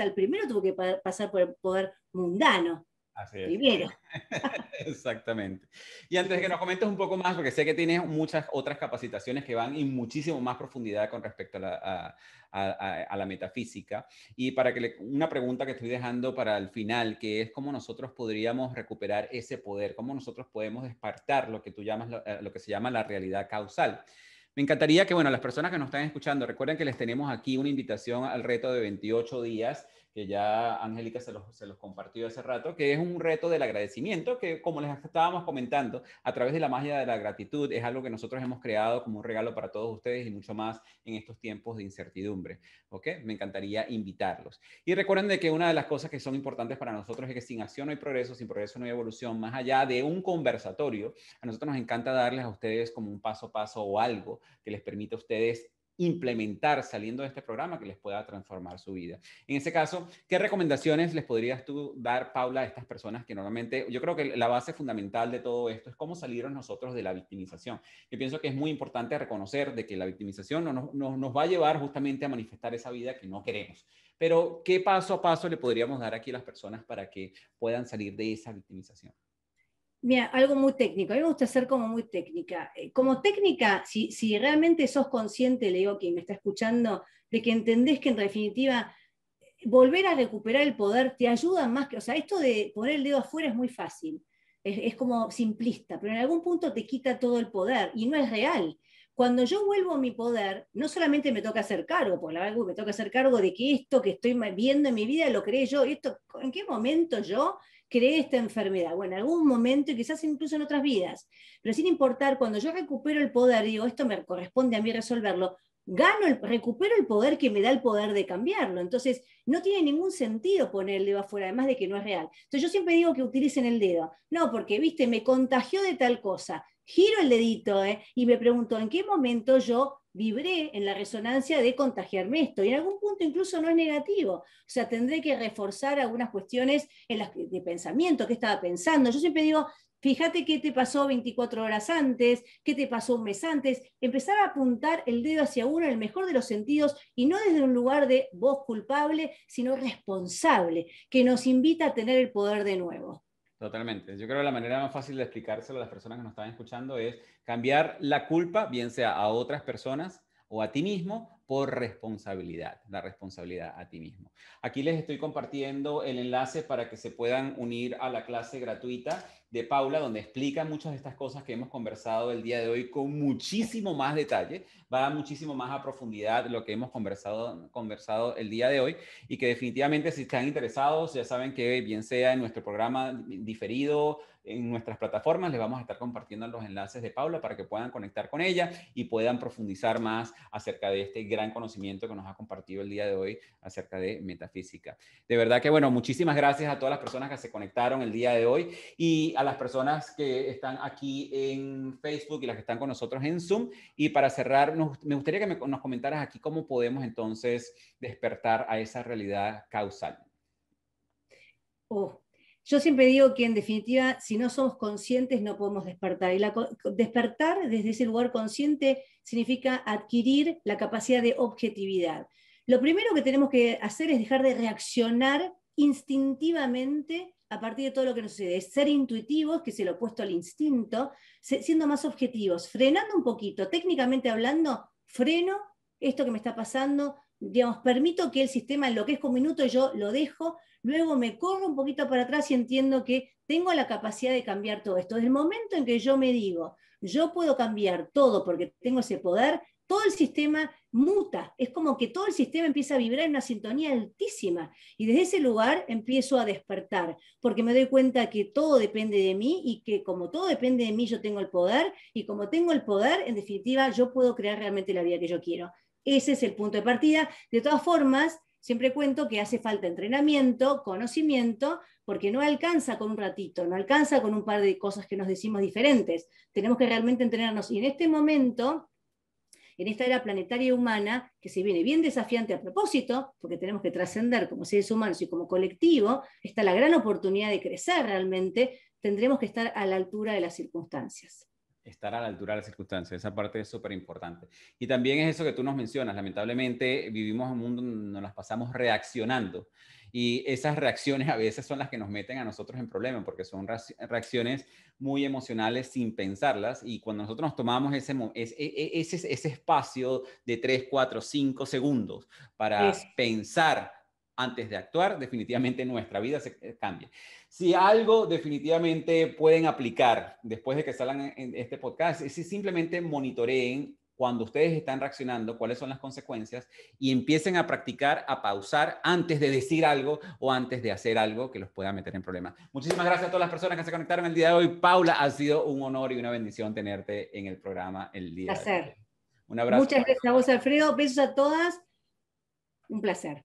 Speaker 1: al primero tuvo que pasar por el poder mundano, Así
Speaker 2: Exactamente. Y antes de que nos comentes un poco más, porque sé que tienes muchas otras capacitaciones que van en muchísimo más profundidad con respecto a la, metafísica. Y para que una pregunta que estoy dejando para el final, que es cómo nosotros podríamos recuperar ese poder, cómo nosotros podemos despertar lo que tú llamas eh, lo, que se llama la realidad causal. Me encantaría que, bueno, las personas que nos están escuchando, recuerden que les tenemos aquí una invitación al reto de 28 días que ya Angélica se los, compartió hace rato, que es un reto del agradecimiento, que como les estábamos comentando, a través de la magia de la gratitud es algo que nosotros hemos creado como un regalo para todos ustedes y mucho más en estos tiempos de incertidumbre. Me encantaría invitarlos. Y recuerden que una de las cosas que son importantes para nosotros es que sin acción no hay progreso, sin progreso no hay evolución. Más allá de un conversatorio, a nosotros nos encanta darles a ustedes como un paso a paso o algo que les permita a ustedes implementar saliendo de este programa que les pueda transformar su vida. En ese caso, ¿qué recomendaciones les podrías tú dar, Paula, a estas personas que normalmente, yo creo que la base fundamental de todo esto es cómo salieron nosotros de la victimización? Yo pienso que es muy importante reconocer de que la victimización nos va a llevar justamente a manifestar esa vida que no queremos. Pero, ¿qué paso a paso le podríamos dar aquí a las personas para que puedan salir de esa victimización?
Speaker 1: Mira, algo muy técnico. A mí me gusta ser como muy técnica. Eh, como técnica, si, realmente sos consciente, le digo que me está escuchando, de que entendés que en definitiva volver a recuperar el poder te ayuda más que, o sea, esto de poner el dedo afuera es muy fácil, es, como simplista, pero en algún punto te quita todo el poder y no es real. Cuando yo vuelvo a mi poder, no solamente me toca hacer cargo, por algo me toca hacer cargo de que esto que estoy viendo en mi vida lo creé yo, esto, ¿en qué momento yo creé esta enfermedad. Bueno, en algún momento y quizás incluso en otras vidas, pero sin importar, cuando yo recupero el poder, digo, esto me corresponde a mí resolverlo, gano, el, recupero el poder que me da el poder de cambiarlo. Entonces, no tiene ningún sentido poner el dedo afuera, además de que no es real. Entonces, yo siempre digo que utilicen el dedo. No, porque, viste, me contagió de tal cosa. Giro el dedito ¿eh? y me pregunto, ¿en qué momento yo vibré en la resonancia de contagiarme esto. Y en algún punto incluso no es negativo. O sea, tendré que reforzar algunas cuestiones las de pensamiento, que estaba pensando. Yo siempre digo, fíjate qué te pasó 24 horas antes, qué te pasó un mes antes. Empezar a apuntar el dedo hacia uno en el mejor de los sentidos y no desde un lugar de voz culpable, sino responsable, que nos invita a tener el poder de nuevo.
Speaker 2: Totalmente. Yo creo que la manera más fácil de explicárselo a las personas que nos están escuchando es cambiar la culpa, bien sea a otras personas o a ti mismo, por responsabilidad, la responsabilidad a ti mismo. Aquí les estoy compartiendo el enlace para que se puedan unir a la clase gratuita de Paula, donde explica muchas de estas cosas que hemos conversado el día de hoy con muchísimo más detalle, va muchísimo más a profundidad lo que hemos conversado, conversado el día de hoy y que definitivamente si están interesados, ya saben que bien sea en nuestro programa diferido, en nuestras plataformas. Les vamos a estar compartiendo los enlaces de Paula para que puedan conectar con ella y puedan profundizar más acerca de este gran conocimiento que nos ha compartido el día de hoy acerca de metafísica. De verdad que, bueno, muchísimas gracias a todas las personas que se conectaron el día de hoy y a las personas que están aquí en Facebook y las que están con nosotros en Zoom. Y para cerrar, me gustaría que nos comentaras aquí cómo podemos entonces despertar a esa realidad causal.
Speaker 1: Oh, yo siempre digo que en definitiva, si no somos conscientes, no podemos despertar. Y despertar desde ese lugar consciente significa adquirir la capacidad de objetividad. Lo primero que tenemos que hacer es dejar de reaccionar instintivamente a partir de todo lo que nos sucede. Ser intuitivos, que es el opuesto al instinto, siendo más objetivos, frenando un poquito, técnicamente hablando, freno esto que me está pasando, digamos, permito que el sistema en lo es un minuto, yo lo dejo, luego me corro un poquito para atrás y entiendo que tengo la capacidad de cambiar todo esto. Desde el momento en que yo me digo, yo puedo cambiar todo porque tengo ese poder, todo el sistema muta, es como que todo el sistema empieza a vibrar en una sintonía altísima y desde ese lugar empiezo a despertar, porque me doy cuenta que todo depende de mí y que como todo depende de mí yo tengo el poder y como tengo el poder, en definitiva, yo puedo crear realmente la vida que yo quiero. Ese es el punto de partida. De todas formas, siempre cuento que hace falta entrenamiento, conocimiento, porque no alcanza con un ratito, no alcanza con un par de cosas que nos decimos diferentes. Tenemos que realmente entrenarnos. Y en este momento, en esta era planetaria humana, que se viene bien desafiante a propósito, porque tenemos que trascender como seres humanos y como colectivo, está la gran oportunidad de crecer realmente, tendremos que estar a la altura de las circunstancias
Speaker 2: estar a la altura de las circunstancias. Esa parte es súper importante. Y también es eso que tú nos mencionas. Lamentablemente vivimos un mundo donde nos las pasamos reaccionando. Y esas reacciones a veces son las que nos meten a nosotros en problemas, porque son reacciones muy emocionales sin pensarlas. Y cuando nosotros nos tomamos ese, e, e, ese, ese, espacio de 3, 4, 5 segundos para pensar antes de actuar, definitivamente nuestra vida se eh, cambia. Si algo definitivamente pueden aplicar después de que salgan en este podcast, es si simplemente monitoreen cuando ustedes están reaccionando, cuáles son las consecuencias y empiecen a practicar, a pausar antes de decir algo o antes de hacer algo que los pueda meter en problemas. Muchísimas gracias a todas las personas que se conectaron el día de hoy. Paula, ha sido un honor y una bendición tenerte en el programa el día placer. de hoy. Un abrazo. Muchas
Speaker 1: gracias a vos, Alfredo. Besos a todas. Un placer.